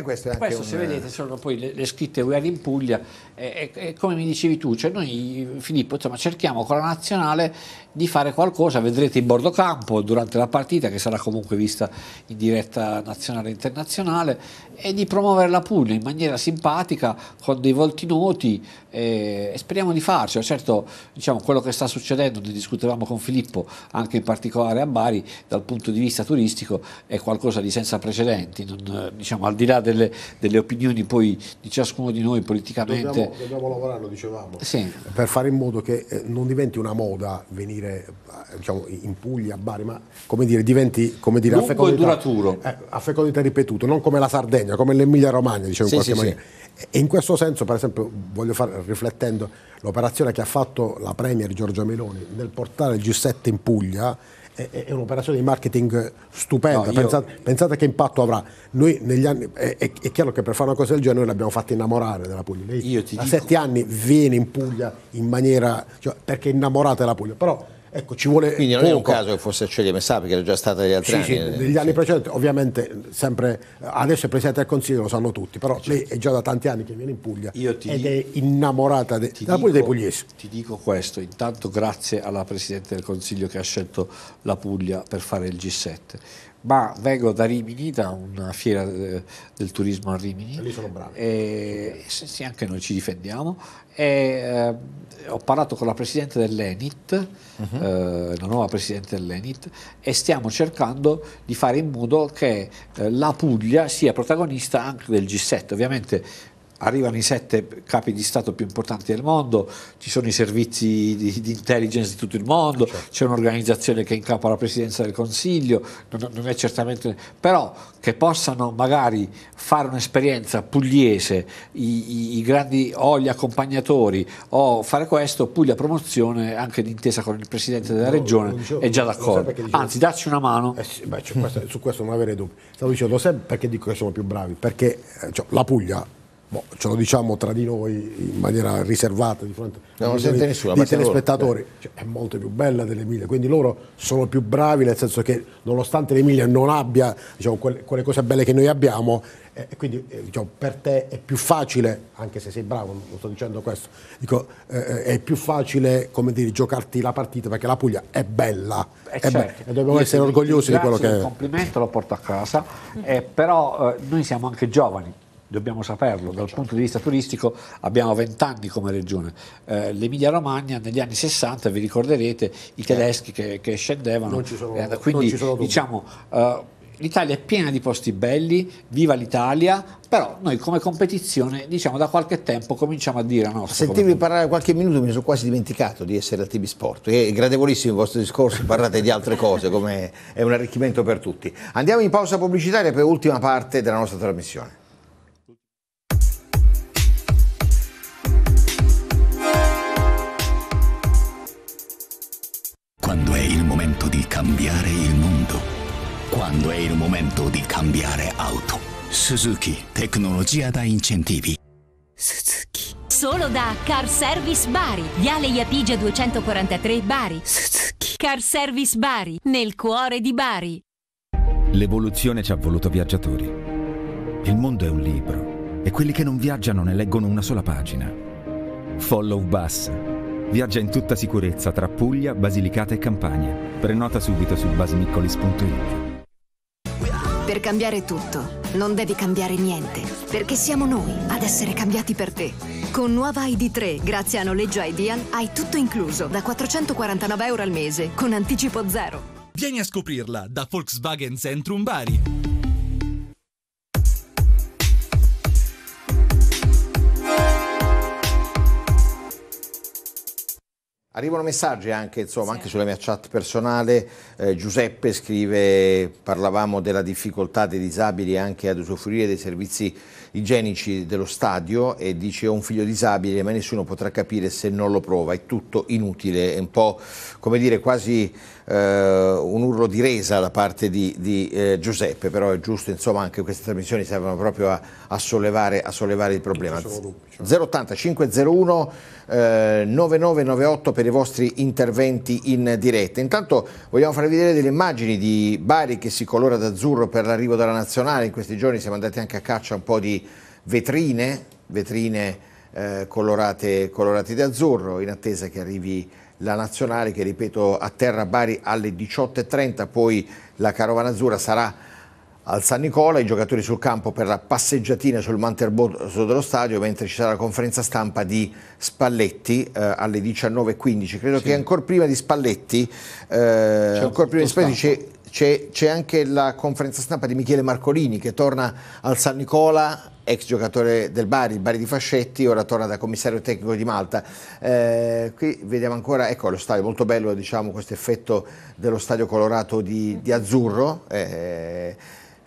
E questo, questo un... se vedete sono poi le, le scritte Wear in Puglia e, e, e, come mi dicevi tu, cioè noi Filippo insomma, cerchiamo con la nazionale di fare qualcosa, vedrete in bordo campo durante la partita che sarà comunque vista in diretta nazionale e internazionale e di promuovere la Puglia in maniera simpatica con dei volti noti e, e speriamo di farcela, certo diciamo, quello che sta succedendo, ne discutevamo con Filippo anche in particolare a Bari dal punto di vista turistico è qualcosa di senza precedenti, non, diciamo, al di là delle, delle, opinioni poi di ciascuno di noi politicamente dobbiamo, dobbiamo lavorare, lo dicevamo sì. per fare in modo che eh, non diventi una moda venire dire, diciamo, in Puglia, a Bari, ma come dire, diventi come dire, a fecondità, duraturo. Eh, a fecondità ripetuto, non come la Sardegna, come l'Emilia Romagna, diciamo sì, in qualche sì, maniera. Sì. E in questo senso, per esempio, voglio fare, riflettendo, l'operazione che ha fatto la Premier Giorgia Meloni nel portare il G7 in Puglia, è, è un'operazione di marketing stupenda, no, io... pensate, pensate, che impatto avrà. Noi negli anni, è, è, chiaro che per fare una cosa del genere noi l'abbiamo fatta innamorare della Puglia. Lei, io ti da dico... sette anni viene in Puglia in maniera, cioè, perché è innamorata della Puglia, però Ecco, ci vuole Quindi non poco. è un caso che fosse Celia sa perché era già stata negli altri sì, eh. anni. Sì, negli anni precedenti, ovviamente sempre, adesso è Presidente del Consiglio, lo sanno tutti, però certo. lei è già da tanti anni che viene in Puglia ed dico, è innamorata de, della Puglia dei pugliesi. Ti dico questo, intanto grazie alla Presidente del Consiglio che ha scelto la Puglia per fare il G7 ma vengo da Rimini, da una fiera eh, del turismo a Rimini. Lì sono bravi. E, sì, anche noi ci difendiamo. E, eh, ho parlato con la presidente dell'ENIT, uh-huh. eh, la nuova presidente dell'ENIT, e stiamo cercando di fare in modo che eh, la Puglia sia protagonista anche del G7. Ovviamente arrivano i sette capi di Stato più importanti del mondo, ci sono i servizi di, di intelligence di tutto il mondo, certo. c'è un'organizzazione che è in capo alla Presidenza del Consiglio, non, non, è certamente... però che possano magari fare un'esperienza pugliese, i, i, i grandi o gli accompagnatori o fare questo, Puglia Promozione anche d'intesa con il Presidente della no, Regione dicevo, è già d'accordo, dicevo, anzi dacci una mano. Eh sì, beh, questo, su questo non avere dubbi, stavo dicendo lo sai perché dico che sono più bravi, perché eh, cioè, la Puglia boh, ce lo diciamo tra di noi in maniera riservata di fronte no, ai telespettatori, telespettatori. Eh. Cioè, è molto più bella dell'Emilia, quindi loro sono più bravi nel senso che nonostante l'Emilia non abbia diciamo, quelle, quelle, cose belle che noi abbiamo, eh, quindi eh, diciamo, per te è più facile, anche se sei bravo, non sto dicendo questo, dico, eh, è più facile dire, giocarti la partita perché la Puglia è bella eh certo. be- e dobbiamo Io essere orgogliosi di quello che è. un complimento lo porto a casa, eh, però eh, noi siamo anche giovani dobbiamo saperlo, dal punto di vista turistico abbiamo vent'anni come regione. Eh, L'Emilia Romagna negli anni 60, vi ricorderete, i tedeschi che, che scendevano, sono, eh, quindi diciamo... Eh, L'Italia è piena di posti belli, viva l'Italia, però noi come competizione diciamo da qualche tempo cominciamo a dire no. Sentirvi parlare qualche minuto mi sono quasi dimenticato di essere al TV Sport, è gradevolissimo il vostro discorso, parlate di altre cose, come è un arricchimento per tutti. Andiamo in pausa pubblicitaria per l'ultima parte della nostra trasmissione. cambiare il mondo. Quando è il momento di cambiare auto. Suzuki, tecnologia da incentivi. Suzuki. Solo da Car Service Bari. Viale Iapigia 243 Bari. Suzuki. Car Service Bari, nel cuore di Bari. L'evoluzione ci ha voluto viaggiatori. Il mondo è un libro e quelli che non viaggiano ne leggono una sola pagina. Follow Bus Viaggia in tutta sicurezza tra Puglia, Basilicata e Campania. Prenota subito su basmiccolis.it. Per cambiare tutto, non devi cambiare niente, perché siamo noi ad essere cambiati per te. Con nuova ID3, grazie a noleggio Ideal, hai tutto incluso da 449 euro al mese, con anticipo zero. Vieni a scoprirla da Volkswagen Centrum Bari. Arrivano messaggi anche, insomma, sì. anche, sulla mia chat personale. Eh, Giuseppe scrive: Parlavamo della difficoltà dei disabili anche ad usufruire dei servizi igienici dello stadio e dice ho un figlio disabile ma nessuno potrà capire se non lo prova, è tutto inutile, è un po' come dire quasi eh, un urlo di resa da parte di, di eh, Giuseppe, però è giusto insomma anche queste trasmissioni servono proprio a, a, sollevare, a sollevare, il problema. 080 501 cioè. eh, 9998 per i vostri interventi in diretta. Intanto vogliamo farvi vedere delle immagini di Bari che si colora d'azzurro per l'arrivo della nazionale, in questi giorni siamo andati anche a caccia un po' di vetrine, vetrine eh, colorate, colorate di azzurro in attesa che arrivi la nazionale che ripeto atterra a Bari alle 18.30, poi la carovana azzurra sarà al San Nicola, i giocatori sul campo per la passeggiatina sul manterbotto dello stadio, mentre ci sarà la conferenza stampa di Spalletti eh, alle 19.15. Credo sì. che ancora prima di Spalletti, eh, c'è anche la conferenza stampa di Michele Marcolini che torna al San Nicola ex giocatore del Bari, il Bari di Fascetti, ora torna da commissario tecnico di Malta. Eh, qui vediamo ancora, ecco lo stadio, molto bello diciamo, questo effetto dello stadio colorato di, di azzurro. Eh,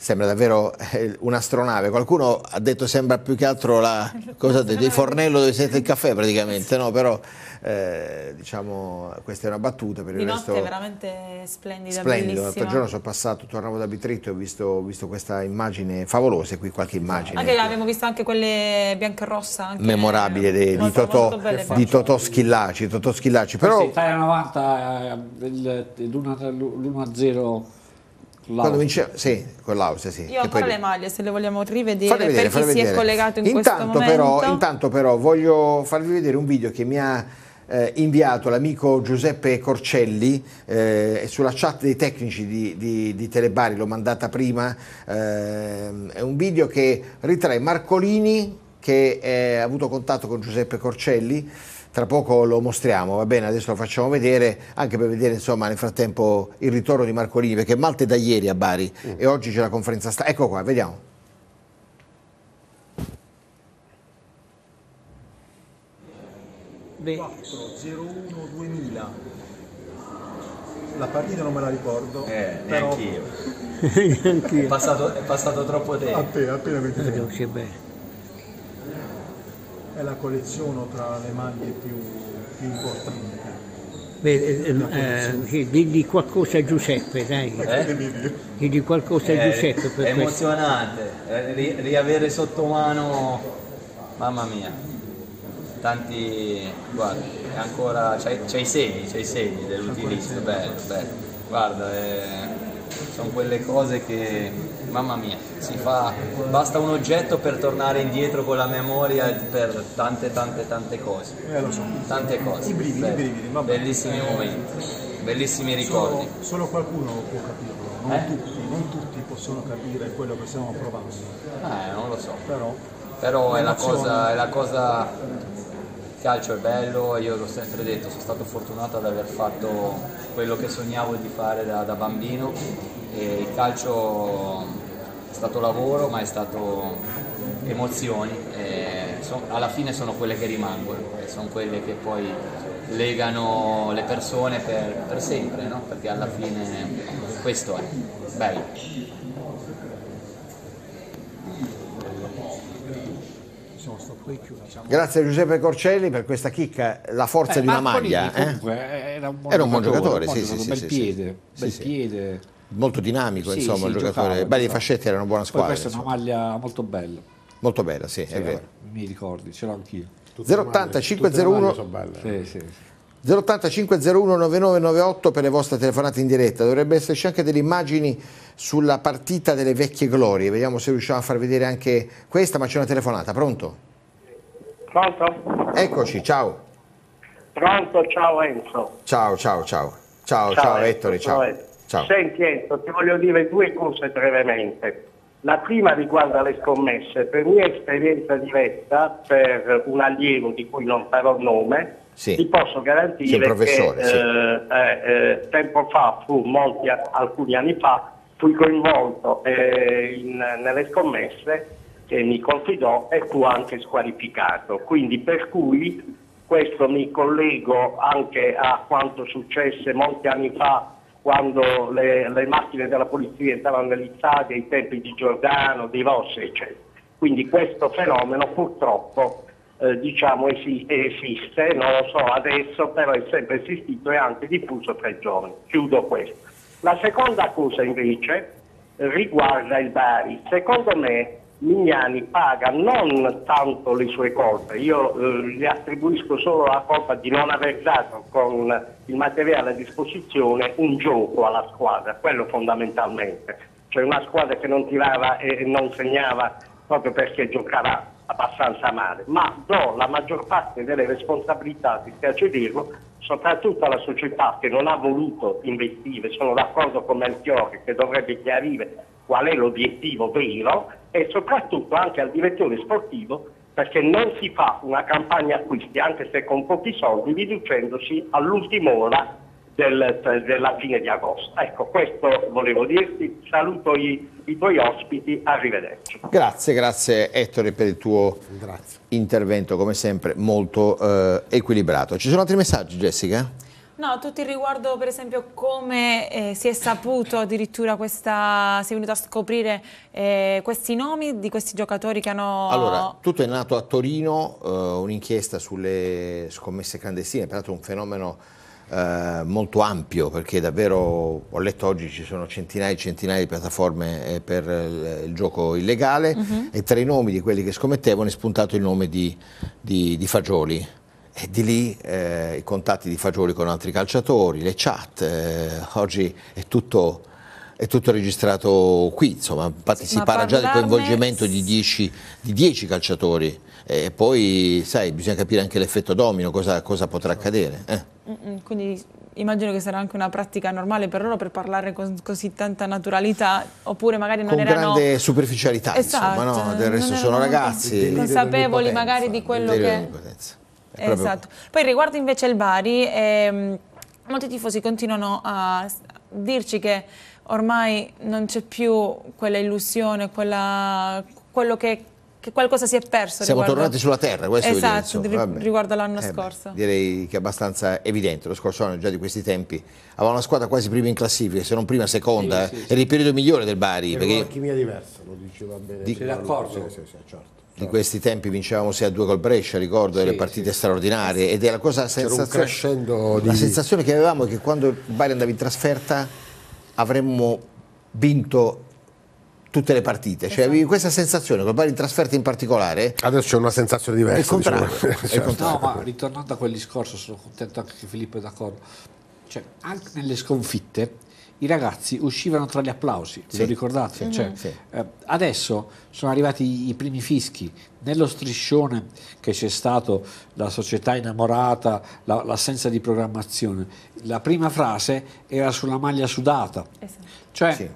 sembra davvero eh, un'astronave. Qualcuno ha detto sembra più che altro la cosa del fornello dove siete il caffè praticamente, no? Però eh, diciamo questa è una battuta per il Di resto. Notte è veramente splendida, splendido. L'altro giorno sono passato, tornavo da Bitritto e ho visto, visto, questa immagine favolosa, qui qualche immagine. Anche abbiamo visto anche quelle bianco e rossa anche memorabile de, di, molto, Totò, molto belle, di Totò Schillaci, Totò Schillaci. Però Italia 90 eh, l'1-0 quando vince, sì, con l'Austria, sì. Io ho ancora poi... le maglie, se le vogliamo rivedere, fate vedere, per chi si vedere. è collegato in intanto questo però, momento. Intanto però voglio farvi vedere un video che mi ha eh, inviato l'amico Giuseppe Corcelli eh, sulla chat dei tecnici di, di, di Telebari, l'ho mandata prima, eh, è un video che ritrae Marcolini che ha avuto contatto con Giuseppe Corcelli tra poco lo mostriamo, va bene, adesso lo facciamo vedere, anche per vedere insomma nel frattempo il ritorno di Marcolini, perché Malte è da ieri a Bari mm. e oggi c'è la conferenza stampa, ecco qua, vediamo. Beh. 401 2000 la partita non me la ricordo eh, però... neanche io è, passato, è passato troppo tempo appena appena 23 bene è la collezione tra le maglie più, più importanti. Beh, eh, eh digli qualcosa a Giuseppe, dai. Eh? Digli qualcosa a eh, Giuseppe. Per è emozionante, questo. Eh, riavere sotto mano, mamma mia, tanti, guarda, ancora, c'è i segni, c'è i segni dell'utilizzo, bello, bello. Guarda, eh, sono quelle cose che mamma mia, si fa, basta un oggetto per tornare indietro con la memoria per tante tante tante cose. Eh, lo so. Tante cose. I brividi, Bello. i brividi, va bene. Bellissimi eh, momenti, bellissimi ricordi. Solo, solo qualcuno può capirlo, non eh? tutti, non tutti possono capire quello che stiamo provando. Eh, non lo so. Però, Però è, la cosa, è la cosa calcio è bello, io l'ho sempre detto, sono stato fortunato ad aver fatto quello che sognavo di fare da, da bambino e il calcio è stato lavoro ma è stato emozioni e so, alla fine sono quelle che rimangono e sono quelle che poi legano le persone per, per sempre, no? perché alla fine questo è bello. Grazie a Giuseppe Corcelli per questa chicca, la forza Beh, di una Marconi, maglia. Comunque, eh? Era un buon, era un giocatore, giocatore, sì, sì, un bel sì, piede, sì, bel sì. piede molto dinamico sì, insomma sì, il giocatore. Belli Fascetti era una buona squadra. Poi questa insomma. è una maglia molto bella. Molto bella, sì, sì è vero. Mi ricordi, ce l'ho anch'io. 080 501 sì, sì. 080 501 9998 per le vostre telefonate in diretta. Dovrebbe esserci anche delle immagini sulla partita delle vecchie glorie. Vediamo se riusciamo a far vedere anche questa, ma c'è una telefonata. Pronto? Pronto? Eccoci, ciao. Pronto, ciao Enzo. Ciao, ciao, ciao. Ciao, ciao, ciao Ettore, ciao. Ettore. Ciao. Senti Enzo, ti voglio dire due cose brevemente. La prima riguarda le scommesse. Per mia esperienza diretta, per un allievo di cui non farò nome, sì. ti posso garantire sì, che sì. Eh, eh, eh, tempo fa, fu molti, alcuni anni fa, fui coinvolto eh, in, nelle scommesse che mi confidò e fu anche squalificato. Quindi per cui questo mi collego anche a quanto successe molti anni fa quando le, le macchine della polizia entravano negli nell'Italia ai tempi di Giordano, di Rossi, eccetera. Quindi questo fenomeno purtroppo eh, diciamo esi- esiste, non lo so adesso, però è sempre esistito e anche diffuso tra i giovani. Chiudo questo. La seconda accusa invece riguarda il Bari. Secondo me Mignani paga non tanto le sue colpe, io eh, le attribuisco solo la colpa di non aver dato con il materiale a disposizione un gioco alla squadra, quello fondamentalmente, cioè una squadra che non tirava e non segnava proprio perché giocava abbastanza male, ma do la maggior parte delle responsabilità, mi dispiace dirlo, soprattutto alla società che non ha voluto investire, sono d'accordo con Melchiorre che dovrebbe chiarire qual è l'obiettivo vero e soprattutto anche al direttore sportivo perché non si fa una campagna acquisti anche se con pochi soldi riducendosi all'ultima ora del, della fine di agosto. Ecco, questo volevo dirti, saluto i, i, tuoi ospiti, arrivederci. Grazie, grazie Ettore per il tuo grazie. intervento come sempre molto eh, equilibrato. Ci sono altri messaggi Jessica? No, tutti riguardo per esempio come eh, si è saputo addirittura questa, si è venuto a scoprire eh, questi nomi di questi giocatori che hanno... Allora, tutto è nato a Torino, eh, un'inchiesta sulle scommesse clandestine, peraltro un fenomeno eh, molto ampio perché davvero ho letto oggi ci sono centinaia e centinaia di piattaforme eh, per eh, il gioco illegale uh mhm. -huh. e tra i nomi di quelli che scommettevano è spuntato il nome di, di, di Fagioli e di lì eh, i contatti di Fagioli con altri calciatori, le chat, eh, oggi è tutto, è tutto, registrato qui, insomma, infatti sì, si parla già del coinvolgimento di 10 calciatori e poi sai, bisogna capire anche l'effetto domino, cosa, cosa potrà accadere. Eh. Quindi immagino che sarà anche una pratica normale per loro per parlare con così tanta naturalità, oppure magari non con erano... Con grande superficialità, esatto, insomma, no? Esatto, del resto sono ragazzi. Consapevoli magari di quello che... Proprio... Esatto. Poi riguardo invece il Bari, ehm, molti tifosi continuano a dirci che ormai non c'è più quella illusione, quella, quello che che qualcosa si è perso. Siamo riguardo... tornati sulla terra, questo esatto, dire, ri riguardo l'anno eh scorso. Beh, direi che è abbastanza evidente, lo scorso anno già di questi tempi aveva una squadra quasi prima in classifica, se non prima seconda, sì, sì, era il periodo migliore del Bari. Era perché... una chimia diversa, lo diceva bene. Di... Se ne accorge. Sì, sì, certo in questi tempi vincevamo 6 a 2 col Brescia, ricordo sì, delle partite sì, straordinarie sì. ed è la cosa sensazione, di... la sensazione che avevamo è che quando il Bari andava in trasferta avremmo vinto tutte le partite, cioè avevi esatto. questa sensazione, col Bari in trasferta in particolare. Adesso c'è una sensazione diversa. È il contrario. Diciamo. È certo. no, ma ritornando a quel discorso, sono contento anche che Filippo è d'accordo. Cioè, anche nelle sconfitte i ragazzi uscivano tra gli applausi, sì. lo ricordate? Cioè, sì. eh, adesso sono arrivati i primi fischi, nello striscione che c'è stato la società innamorata, la, l'assenza di programmazione, la prima frase era sulla maglia sudata, esatto. cioè sì.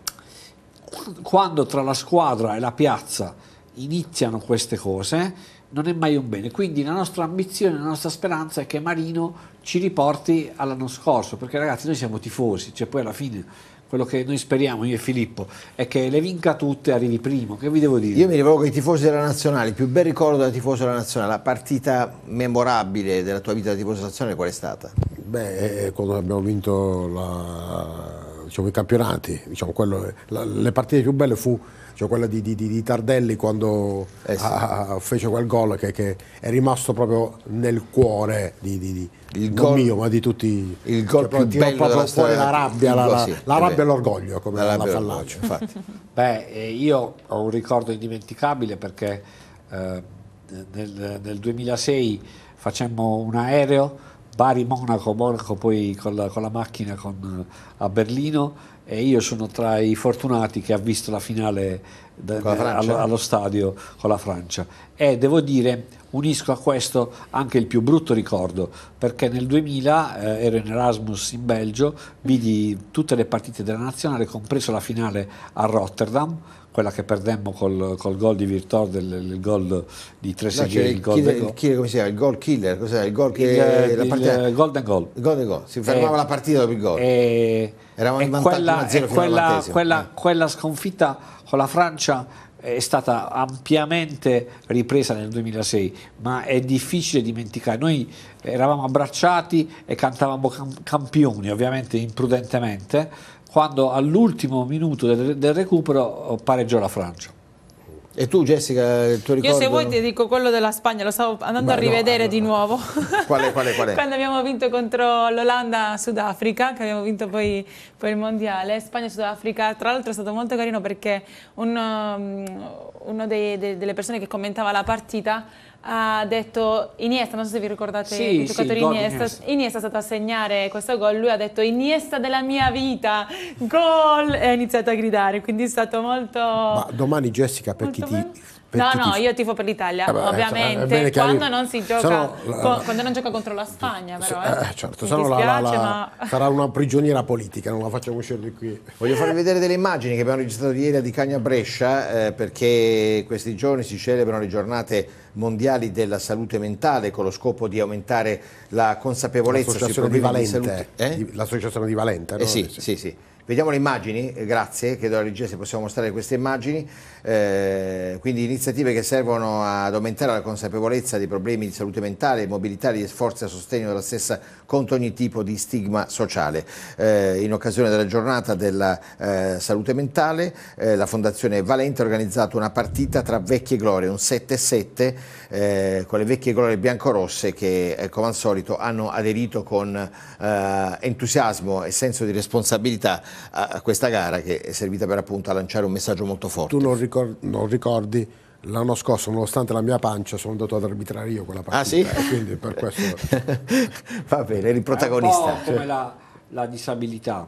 quando tra la squadra e la piazza iniziano queste cose, non è mai un bene. Quindi la nostra ambizione, la nostra speranza è che Marino ci riporti all'anno scorso, perché ragazzi noi siamo tifosi, cioè poi alla fine quello che noi speriamo, io e Filippo, è che le vinca tutte e arrivi primo. Che vi devo dire? Io mi rivolgo ai tifosi della nazionale. Il più bel ricordo da tifoso della nazionale, la partita memorabile della tua vita da tifoso della nazionale, qual è stata? Beh, eh, quando abbiamo vinto la, diciamo, i campionati, diciamo, quello, la, le partite più belle fu cioè quella di, di, di, Tardelli quando eh sì. a, fece quel gol che, che, è rimasto proprio nel cuore di, di il gol, mio ma di tutti il cioè, gol cioè, più bello proprio fuori la rabbia la, la, sì, la rabbia e l'orgoglio come la, la fallacia beh eh, io ho un ricordo indimenticabile perché eh, nel, nel 2006 facemmo un aereo Bari, Monaco, Monaco poi con la, con la macchina con, eh, a Berlino e io sono tra i fortunati che ha visto la finale de, la allo, allo, stadio con la Francia e devo dire unisco a questo anche il più brutto ricordo perché nel 2000 eh, ero in Erasmus in Belgio vidi tutte le partite della nazionale compreso la finale a Rotterdam quella che perdemmo col, col gol di Virtor, del, il gol di tre no, il, il, gol kill, il, kill, come si chiama? il gol killer, cos'è? il gol che il, la partita, il golden goal. Il golden goal, si eh, fermava eh, la partita dopo il gol. Eh, Eravamo in vantaggio quella, 1 quella, quella, eh. quella sconfitta con la Francia è stata ampiamente ripresa nel 2006, ma è difficile dimenticare. Noi eravamo abbracciati e cantavamo campioni, ovviamente imprudentemente, quando all'ultimo minuto del, del recupero eh, pareggiò la Francia. E tu Jessica, il tuo ricordo? Io se vuoi ti dico quello della Spagna, lo stavo andando Beh, a rivedere no, allora. di nuovo. Quale, quale, quale? Quando abbiamo vinto contro l'Olanda, Sudafrica, che abbiamo vinto poi, poi il Mondiale, Spagna-Sudafrica, tra l'altro è stato molto carino perché uno, um, uno dei, de, delle persone che commentava la partita ha detto Iniesta, non so se vi ricordate sì, il giocatore sì, Iniesta, Iniesta. Iniesta è stato a segnare questo gol, lui ha detto Iniesta della mia vita, gol! E ha iniziato a gridare, quindi è stato molto... Ma domani Jessica, per molto chi ti No, no, io tifo per l'Italia, eh beh, eh, ovviamente, cioè, quando, non si gioca, sono, co- quando, non gioca, contro la Spagna, però. Eh. Eh, certo, dispiace, la, la, la, ma... sarà una prigioniera politica, non la facciamo uscire di qui. Voglio farvi vedere delle immagini che abbiamo registrato ieri a Di Cagna Brescia, eh, perché questi giorni si celebrano le giornate mondiali della salute mentale con lo scopo di aumentare la consapevolezza L'associazione di Valente, eh? L'associazione di Valente, no? Eh sì, sì. sì. Vediamo le immagini, eh, grazie, chiedo alla regia se possiamo mostrare queste immagini, eh, quindi iniziative che servono ad aumentare la consapevolezza dei problemi di salute mentale, mobilità, gli sforzi a sostegno della stessa contro ogni tipo di stigma sociale. Eh, in occasione della giornata della eh, salute mentale eh, la Fondazione Valente ha organizzato una partita tra vecchie glorie, un 7-7 eh, con le vecchie colore bianco-rosse che eh, come al solito hanno aderito con eh, entusiasmo e senso di responsabilità a, a, questa gara che è servita per appunto a lanciare un messaggio molto forte. Tu non, ricor non ricordi L'anno scorso, nonostante la mia pancia, sono andato ad arbitrare io quella partita. Ah, sì? E eh, quindi per questo. Va bene, eri protagonista. È un po come la, la disabilità.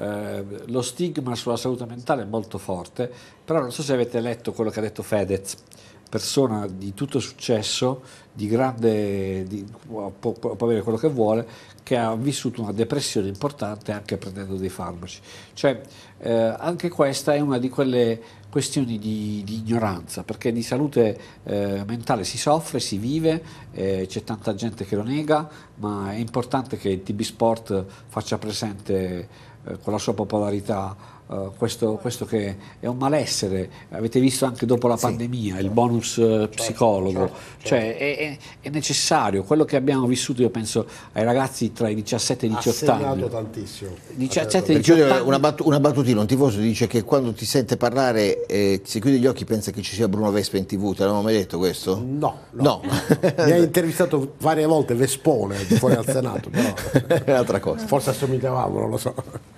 Eh, lo stigma sulla salute mentale è molto forte, però non so se avete letto quello che ha detto Fedez persona di tutto successo, di grande, di, può, può, avere quello che vuole, che ha vissuto una depressione importante anche prendendo dei farmaci. Cioè, eh, anche questa è una di quelle questioni di, di ignoranza, perché di salute eh, mentale si soffre, si vive, eh, c'è tanta gente che lo nega, ma è importante che il TB Sport faccia presente eh, con la sua popolarità eh, questo, questo, che è un malessere, avete visto anche dopo la pandemia, sì, il bonus eh, certo, psicologo, certo, certo. cioè è, è, necessario, quello che abbiamo vissuto io penso ai ragazzi tra i 17 e i 18 anni. Ha tantissimo. 17 e 18 anni. Una, bat- una, battutina, un tifoso dice che quando ti sente parlare eh, si chiude gli occhi pensa che ci sia Bruno Vespa in tv, te l'avevamo mai detto questo? No, no. no. Mi ha intervistato varie volte Vespone fuori al Senato, però. È un'altra cosa. Forse assomigliavamo, non lo so.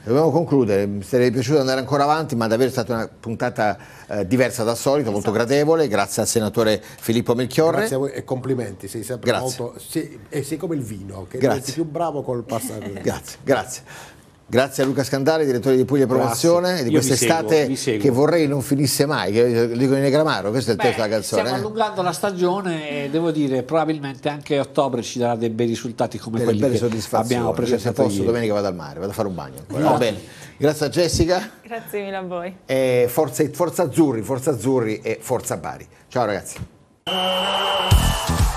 Dobbiamo concludere, mi sarebbe piaciuto di andare ancora avanti, ma davvero è stata una puntata eh, diversa dal solito, esatto. molto gradevole. Grazie al senatore Filippo Melchiorre. Grazie a voi e complimenti, sei sempre grazie. molto. e sei come il vino, che grazie. diventi più bravo col passare. grazie, grazie. Grazie a Luca Scandale, direttore di Puglia Promozione, Grazie. di quest'estate che vorrei non finisse mai, che dico in Negramaro, questo è il Beh, testo della canzone. Stiamo eh? allungando la stagione e devo dire probabilmente anche ottobre ci darà dei bei risultati come delle quelli che abbiamo presentato posso, domenica vado al mare, vado a fare un bagno ancora. Va bene. Grazie a Jessica. Grazie mille a voi. E forza, forza Azzurri, Forza Azzurri e Forza Bari. Ciao ragazzi.